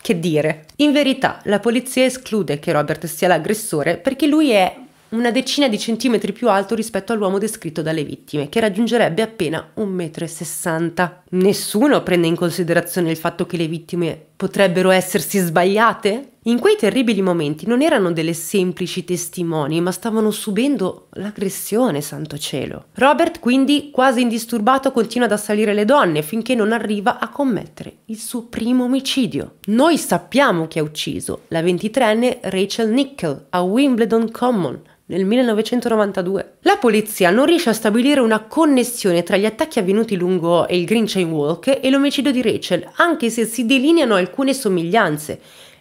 Che dire? In verità, la polizia esclude che Robert sia l'aggressore perché lui è una decina di centimetri più alto rispetto all'uomo descritto dalle vittime, che raggiungerebbe appena 1,60 m. Nessuno prende in considerazione il fatto che le vittime potrebbero essersi sbagliate? In quei terribili momenti non erano delle semplici testimoni, ma stavano subendo l'aggressione, santo cielo. Robert, quindi, quasi indisturbato, continua ad assalire le donne finché non arriva a commettere il suo primo omicidio. Noi sappiamo chi ha ucciso la 23enne Rachel Nickel a Wimbledon Common nel 1992. La polizia non riesce a stabilire una connessione tra gli attacchi avvenuti lungo il Green Chain Walk e l'omicidio di Rachel, anche se si delineano alcune somiglianze.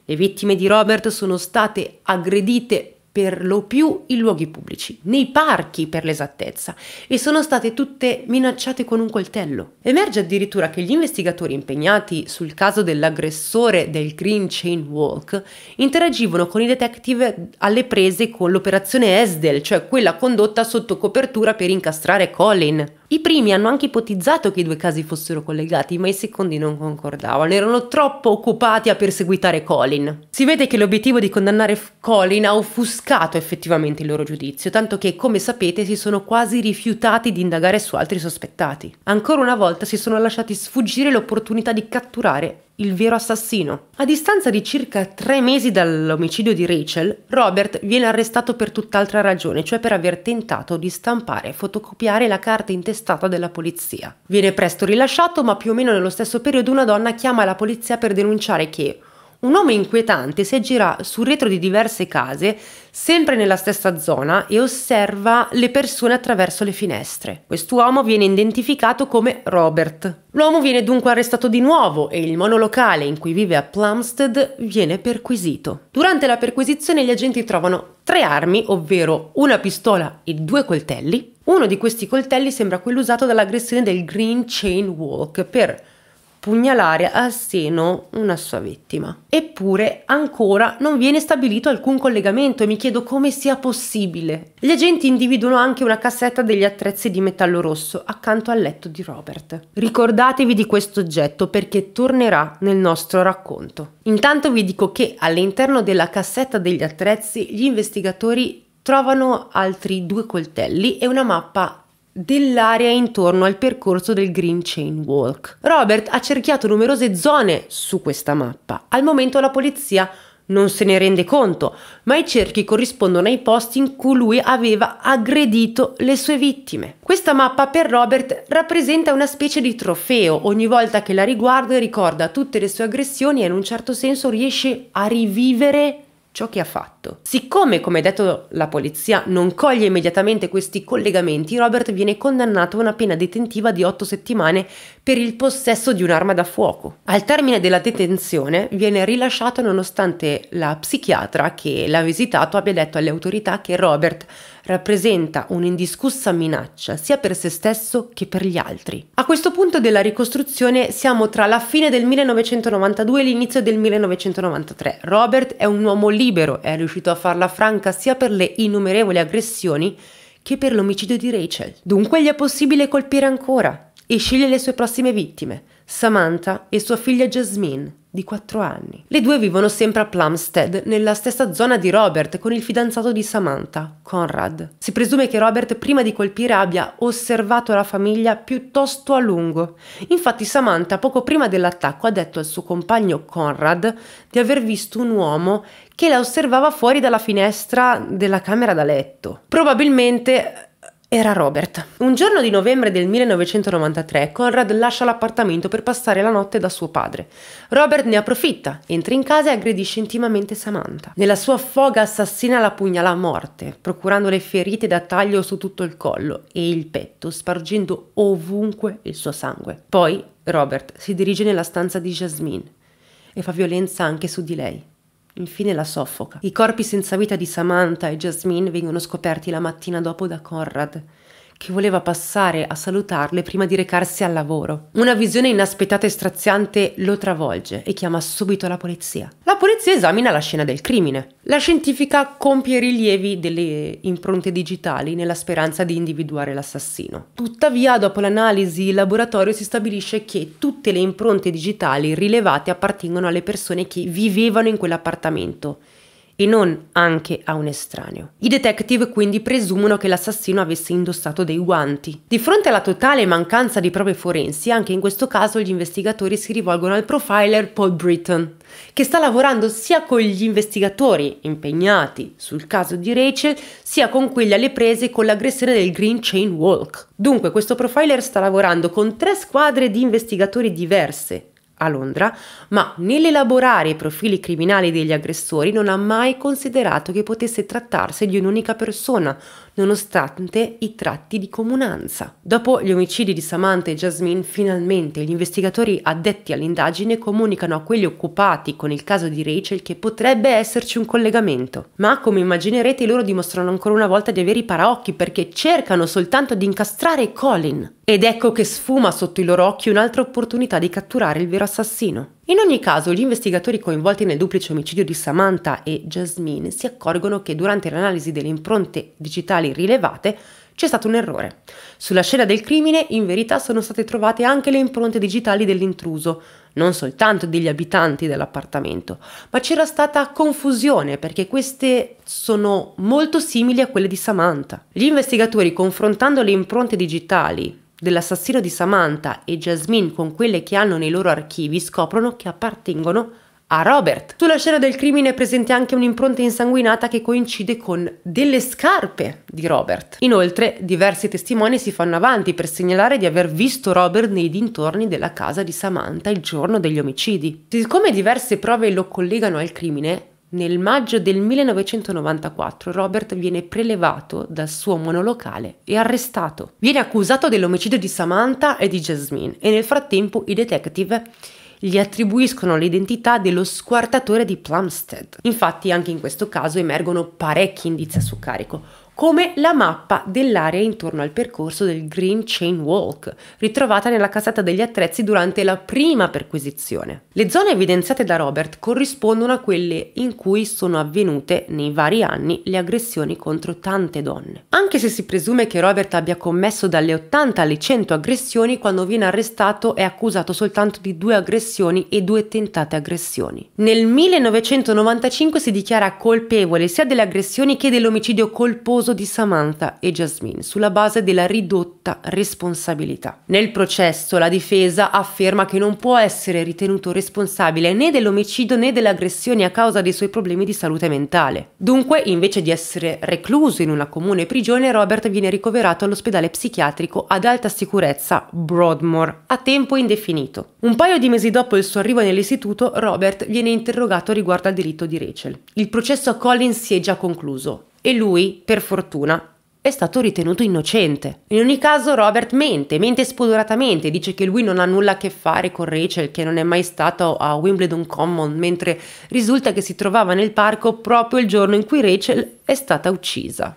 Le vittime di Robert sono state aggredite per lo più in luoghi pubblici, nei parchi per l'esattezza, e sono state tutte minacciate con un coltello. Emerge addirittura che gli investigatori impegnati sul caso dell'aggressore del Green Chain Walk interagivano con i detective alle prese con l'operazione Esdel, cioè quella condotta sotto copertura per incastrare Colin. I primi hanno anche ipotizzato che i due casi fossero collegati, ma i secondi non concordavano, erano troppo occupati a perseguitare Colin. Si vede che l'obiettivo di condannare Colin ha offuscato effettivamente il loro giudizio, tanto che, come sapete, si sono quasi rifiutati di indagare su altri sospettati. Ancora una volta si sono lasciati sfuggire l'opportunità di catturare il vero assassino. A distanza di circa tre mesi dall'omicidio di Rachel, Robert viene arrestato per tutt'altra ragione, cioè per aver tentato di stampare e fotocopiare la carta intestata della polizia. Viene presto rilasciato, ma più o meno nello stesso periodo una donna chiama la polizia per denunciare che un uomo inquietante si aggira sul retro di diverse case, sempre nella stessa zona, e osserva le persone attraverso le finestre. Quest'uomo viene identificato come Robert. L'uomo viene dunque arrestato di nuovo e il monolocale in cui vive a Plumstead viene perquisito. Durante la perquisizione gli agenti trovano tre armi, ovvero una pistola e due coltelli. Uno di questi coltelli sembra quello usato dall'aggressione del Green Chain Walk per pugnalare al seno una sua vittima. Eppure ancora non viene stabilito alcun collegamento e mi chiedo come sia possibile. Gli agenti individuano anche una cassetta degli attrezzi di metallo rosso accanto al letto di Robert. Ricordatevi di questo oggetto perché tornerà nel nostro racconto. Intanto vi dico che all'interno della cassetta degli attrezzi gli investigatori trovano altri due coltelli e una mappa dell'area intorno al percorso del Green Chain Walk. Robert ha cerchiato numerose zone su questa mappa. Al momento la polizia non se ne rende conto, ma i cerchi corrispondono ai posti in cui lui aveva aggredito le sue vittime. Questa mappa per Robert rappresenta una specie di trofeo, ogni volta che la riguarda ricorda tutte le sue aggressioni e in un certo senso riesce a rivivere ciò che ha fatto. Siccome, come detto, la polizia non coglie immediatamente questi collegamenti, Robert viene condannato a una pena detentiva di 8 settimane per il possesso di un'arma da fuoco. Al termine della detenzione viene rilasciato nonostante la psichiatra che l'ha visitato abbia detto alle autorità che Robert rappresenta un'indiscussa minaccia sia per se stesso che per gli altri. A questo punto della ricostruzione siamo tra la fine del 1992 e l'inizio del 1993. Robert è un uomo libero, e è riuscito a farla franca sia per le innumerevoli aggressioni che per l'omicidio di Rachel. Dunque gli è possibile colpire ancora, e sceglie le sue prossime vittime, Samantha e sua figlia Jasmine, di 4 anni. Le due vivono sempre a Plumstead, nella stessa zona di Robert, con il fidanzato di Samantha, Conrad. Si presume che Robert, prima di colpire, abbia osservato la famiglia piuttosto a lungo. Infatti Samantha, poco prima dell'attacco, ha detto al suo compagno Conrad di aver visto un uomo che la osservava fuori dalla finestra della camera da letto. Probabilmente era Robert. Un giorno di novembre del 1993 Conrad lascia l'appartamento per passare la notte da suo padre. Robert ne approfitta, entra in casa e aggredisce intimamente Samantha. Nella sua foga assassina la pugnala a morte, procurandole ferite da taglio su tutto il collo e il petto, spargendo ovunque il suo sangue. Poi Robert si dirige nella stanza di Jasmine e fa violenza anche su di lei infine la soffoca. I corpi senza vita di Samantha e Jasmine vengono scoperti la mattina dopo da Conrad, che voleva passare a salutarle prima di recarsi al lavoro. Una visione inaspettata e straziante lo travolge e chiama subito la polizia. La polizia esamina la scena del crimine. La scientifica compie rilievi delle impronte digitali nella speranza di individuare l'assassino. Tuttavia, dopo l'analisi in laboratorio si stabilisce che tutte le impronte digitali rilevate appartengono alle persone che vivevano in quell'appartamento e non anche a un estraneo. I detective quindi presumono che l'assassino avesse indossato dei guanti. Di fronte alla totale mancanza di prove forensi, anche in questo caso gli investigatori si rivolgono al profiler Paul Britton, che sta lavorando sia con gli investigatori impegnati sul caso di Rachel, sia con quelli alle prese con l'aggressione del Green Chain Walk. Dunque questo profiler sta lavorando con tre squadre di investigatori diverse, a Londra, ma nell'elaborare i profili criminali degli aggressori non ha mai considerato che potesse trattarsi di un'unica persona, nonostante i tratti di comunanza. Dopo gli omicidi di Samantha e Jasmine, finalmente gli investigatori addetti all'indagine comunicano a quelli occupati con il caso di Rachel che potrebbe esserci un collegamento. Ma come immaginerete loro dimostrano ancora una volta di avere i paraocchi perché cercano soltanto di incastrare Colin. Ed ecco che sfuma sotto i loro occhi un'altra opportunità di catturare il vero assassino. In ogni caso, gli investigatori coinvolti nel duplice omicidio di Samantha e Jasmine si accorgono che durante l'analisi delle impronte digitali rilevate c'è stato un errore. Sulla scena del crimine, in verità, sono state trovate anche le impronte digitali dell'intruso, non soltanto degli abitanti dell'appartamento, ma c'era stata confusione perché queste sono molto simili a quelle di Samantha. Gli investigatori, confrontando le impronte digitali dell'assassino di Samantha e Jasmine con quelle che hanno nei loro archivi scoprono che appartengono a Robert. Sulla scena del crimine è presente anche un'impronta insanguinata che coincide con delle scarpe di Robert. Inoltre, diversi testimoni si fanno avanti per segnalare di aver visto Robert nei dintorni della casa di Samantha il giorno degli omicidi. Siccome diverse prove lo collegano al crimine, nel maggio del 1994 Robert viene prelevato dal suo monolocale e arrestato. Viene accusato dell'omicidio di Samantha e di Jasmine e nel frattempo i detective gli attribuiscono l'identità dello squartatore di Plumstead. Infatti anche in questo caso emergono parecchi indizi a suo carico, come la mappa dell'area intorno al percorso del Green Chain Walk, ritrovata nella casetta degli attrezzi durante la prima perquisizione. Le zone evidenziate da Robert corrispondono a quelle in cui sono avvenute nei vari anni le aggressioni contro tante donne. Anche se si presume che Robert abbia commesso dalle 80 alle 100 aggressioni, quando viene arrestato è accusato soltanto di due aggressioni e due tentate aggressioni. Nel 1995 si dichiara colpevole sia delle aggressioni che dell'omicidio colposo amoroso di Samantha e Jasmine sulla base della ridotta responsabilità. Nel processo la difesa afferma che non può essere ritenuto responsabile né dell'omicidio né dell'aggressione a causa dei suoi problemi di salute mentale. Dunque, invece di essere recluso in una comune prigione, Robert viene ricoverato all'ospedale psichiatrico ad alta sicurezza Broadmoor a tempo indefinito. Un paio di mesi dopo il suo arrivo nell'istituto, Robert viene interrogato riguardo al diritto di Rachel. Il processo a Collins si è già concluso e lui, per fortuna, è stato ritenuto innocente. In ogni caso Robert mente, mente spudoratamente, dice che lui non ha nulla a che fare con Rachel, che non è mai stato a Wimbledon Common, mentre risulta che si trovava nel parco proprio il giorno in cui Rachel è stata uccisa.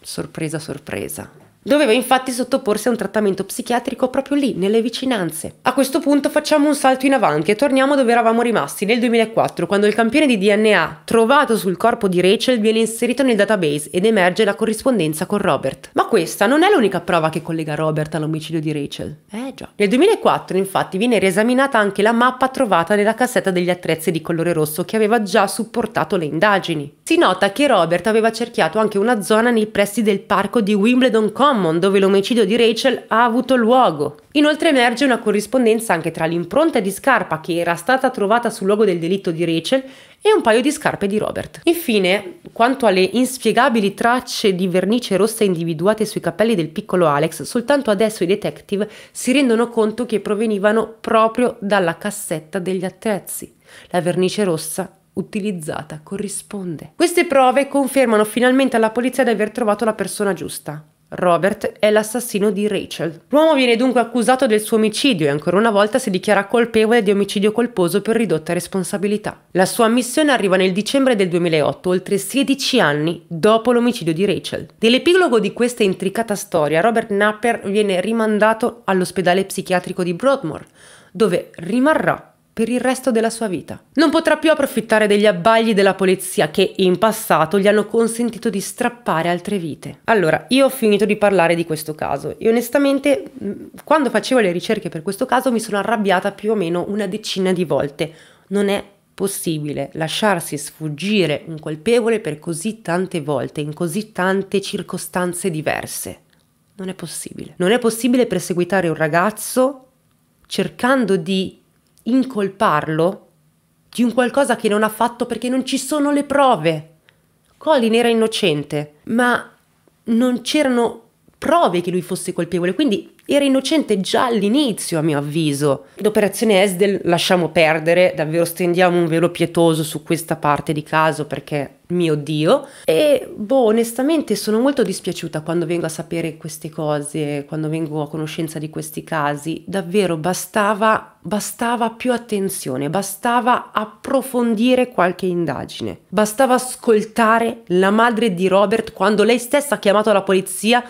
Sorpresa, sorpresa. Doveva infatti sottoporsi a un trattamento psichiatrico proprio lì, nelle vicinanze. A questo punto facciamo un salto in avanti e torniamo dove eravamo rimasti nel 2004, quando il campione di DNA trovato sul corpo di Rachel viene inserito nel database ed emerge la corrispondenza con Robert. Ma questa non è l'unica prova che collega Robert all'omicidio di Rachel. Eh già. Nel 2004 infatti viene riesaminata anche la mappa trovata nella cassetta degli attrezzi di colore rosso che aveva già supportato le indagini. Si nota che Robert aveva cerchiato anche una zona nei pressi del parco di Wimbledon Common dove l'omicidio di Rachel ha avuto luogo. Inoltre emerge una corrispondenza anche tra l'impronta di scarpa che era stata trovata sul luogo del delitto di Rachel e un paio di scarpe di Robert. Infine, quanto alle inspiegabili tracce di vernice rossa individuate sui capelli del piccolo Alex, soltanto adesso i detective si rendono conto che provenivano proprio dalla cassetta degli attrezzi. La vernice rossa utilizzata corrisponde. Queste prove confermano finalmente alla polizia di aver trovato la persona giusta. Robert è l'assassino di Rachel. L'uomo viene dunque accusato del suo omicidio e ancora una volta si dichiara colpevole di omicidio colposo per ridotta responsabilità. La sua ammissione arriva nel dicembre del 2008, oltre 16 anni dopo l'omicidio di Rachel. Nell'epilogo di questa intricata storia, Robert Napper viene rimandato all'ospedale psichiatrico di Broadmoor, dove rimarrà per il resto della sua vita. Non potrà più approfittare degli abbagli della polizia che in passato gli hanno consentito di strappare altre vite. Allora, io ho finito di parlare di questo caso e onestamente mm, quando facevo le ricerche per questo caso mi sono arrabbiata più o meno una decina di volte. Non è possibile lasciarsi sfuggire un colpevole per così tante volte, in così tante circostanze diverse. Non è possibile. Non è possibile perseguitare un ragazzo cercando di incolparlo di un qualcosa che non ha fatto perché non ci sono le prove. Colin era innocente, ma non c'erano prove che lui fosse colpevole, quindi era innocente già all'inizio, a mio avviso. L'operazione Esdel lasciamo perdere, davvero stendiamo un velo pietoso su questa parte di caso perché, mio Dio. E, boh, onestamente sono molto dispiaciuta quando vengo a sapere queste cose, quando vengo a conoscenza di questi casi. Davvero, bastava, bastava più attenzione, bastava approfondire qualche indagine. Bastava ascoltare la madre di Robert quando lei stessa ha chiamato la polizia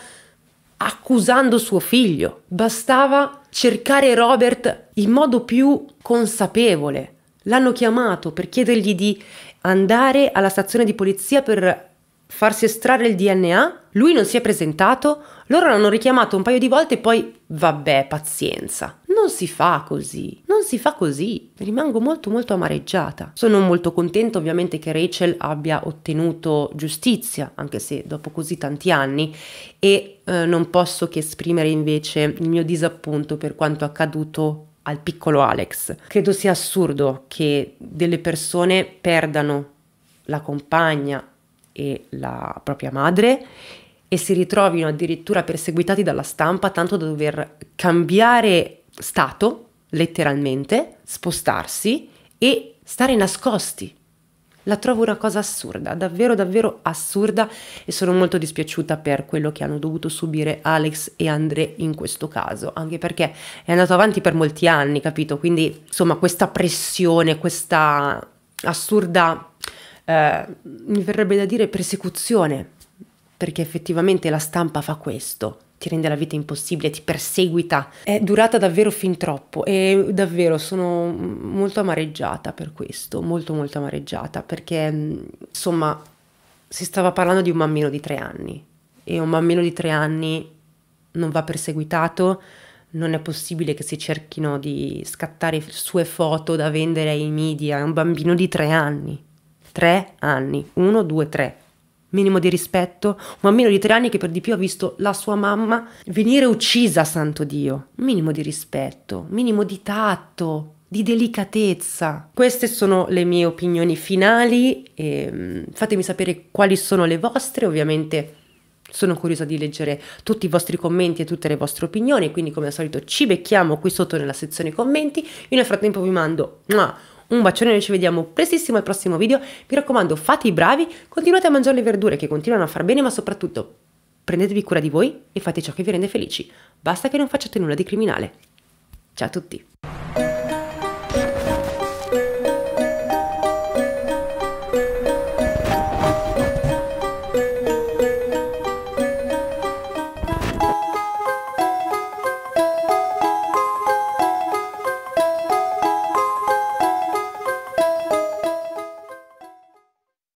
accusando suo figlio, bastava cercare Robert in modo più consapevole. L'hanno chiamato per chiedergli di andare alla stazione di polizia per farsi estrarre il DNA, lui non si è presentato, loro l'hanno richiamato un paio di volte e poi vabbè, pazienza. Non si fa così, non si fa così. Rimango molto molto amareggiata. Sono molto contenta ovviamente che Rachel abbia ottenuto giustizia, anche se dopo così tanti anni, e eh, non posso che esprimere invece il mio disappunto per quanto accaduto al piccolo Alex. Credo sia assurdo che delle persone perdano la compagna, e la propria madre e si ritrovino addirittura perseguitati dalla stampa tanto da dover cambiare stato, letteralmente, spostarsi e stare nascosti. La trovo una cosa assurda, davvero davvero assurda e sono molto dispiaciuta per quello che hanno dovuto subire Alex e André in questo caso, anche perché è andato avanti per molti anni, capito? Quindi insomma questa pressione, questa assurda eh, mi verrebbe da dire persecuzione, perché effettivamente la stampa fa questo, ti rende la vita impossibile, ti perseguita. È durata davvero fin troppo e davvero sono molto amareggiata per questo, molto molto amareggiata, perché insomma si stava parlando di un bambino di tre anni e un bambino di tre anni non va perseguitato, non è possibile che si cerchino di scattare sue foto da vendere ai media, è un bambino di tre anni. Tre anni, uno, due, tre. Minimo di rispetto, un bambino di tre anni che per di più ha visto la sua mamma venire uccisa, santo Dio. Minimo di rispetto, minimo di tatto, di delicatezza. Queste sono le mie opinioni finali e ehm, fatemi sapere quali sono le vostre, ovviamente sono curiosa di leggere tutti i vostri commenti e tutte le vostre opinioni, quindi come al solito ci becchiamo qui sotto nella sezione commenti. Io nel frattempo vi mando un bacione, noi ci vediamo prestissimo al prossimo video. Mi raccomando, fate i bravi, continuate a mangiare le verdure che continuano a far bene, ma soprattutto prendetevi cura di voi e fate ciò che vi rende felici. Basta che non facciate nulla di criminale. Ciao a tutti!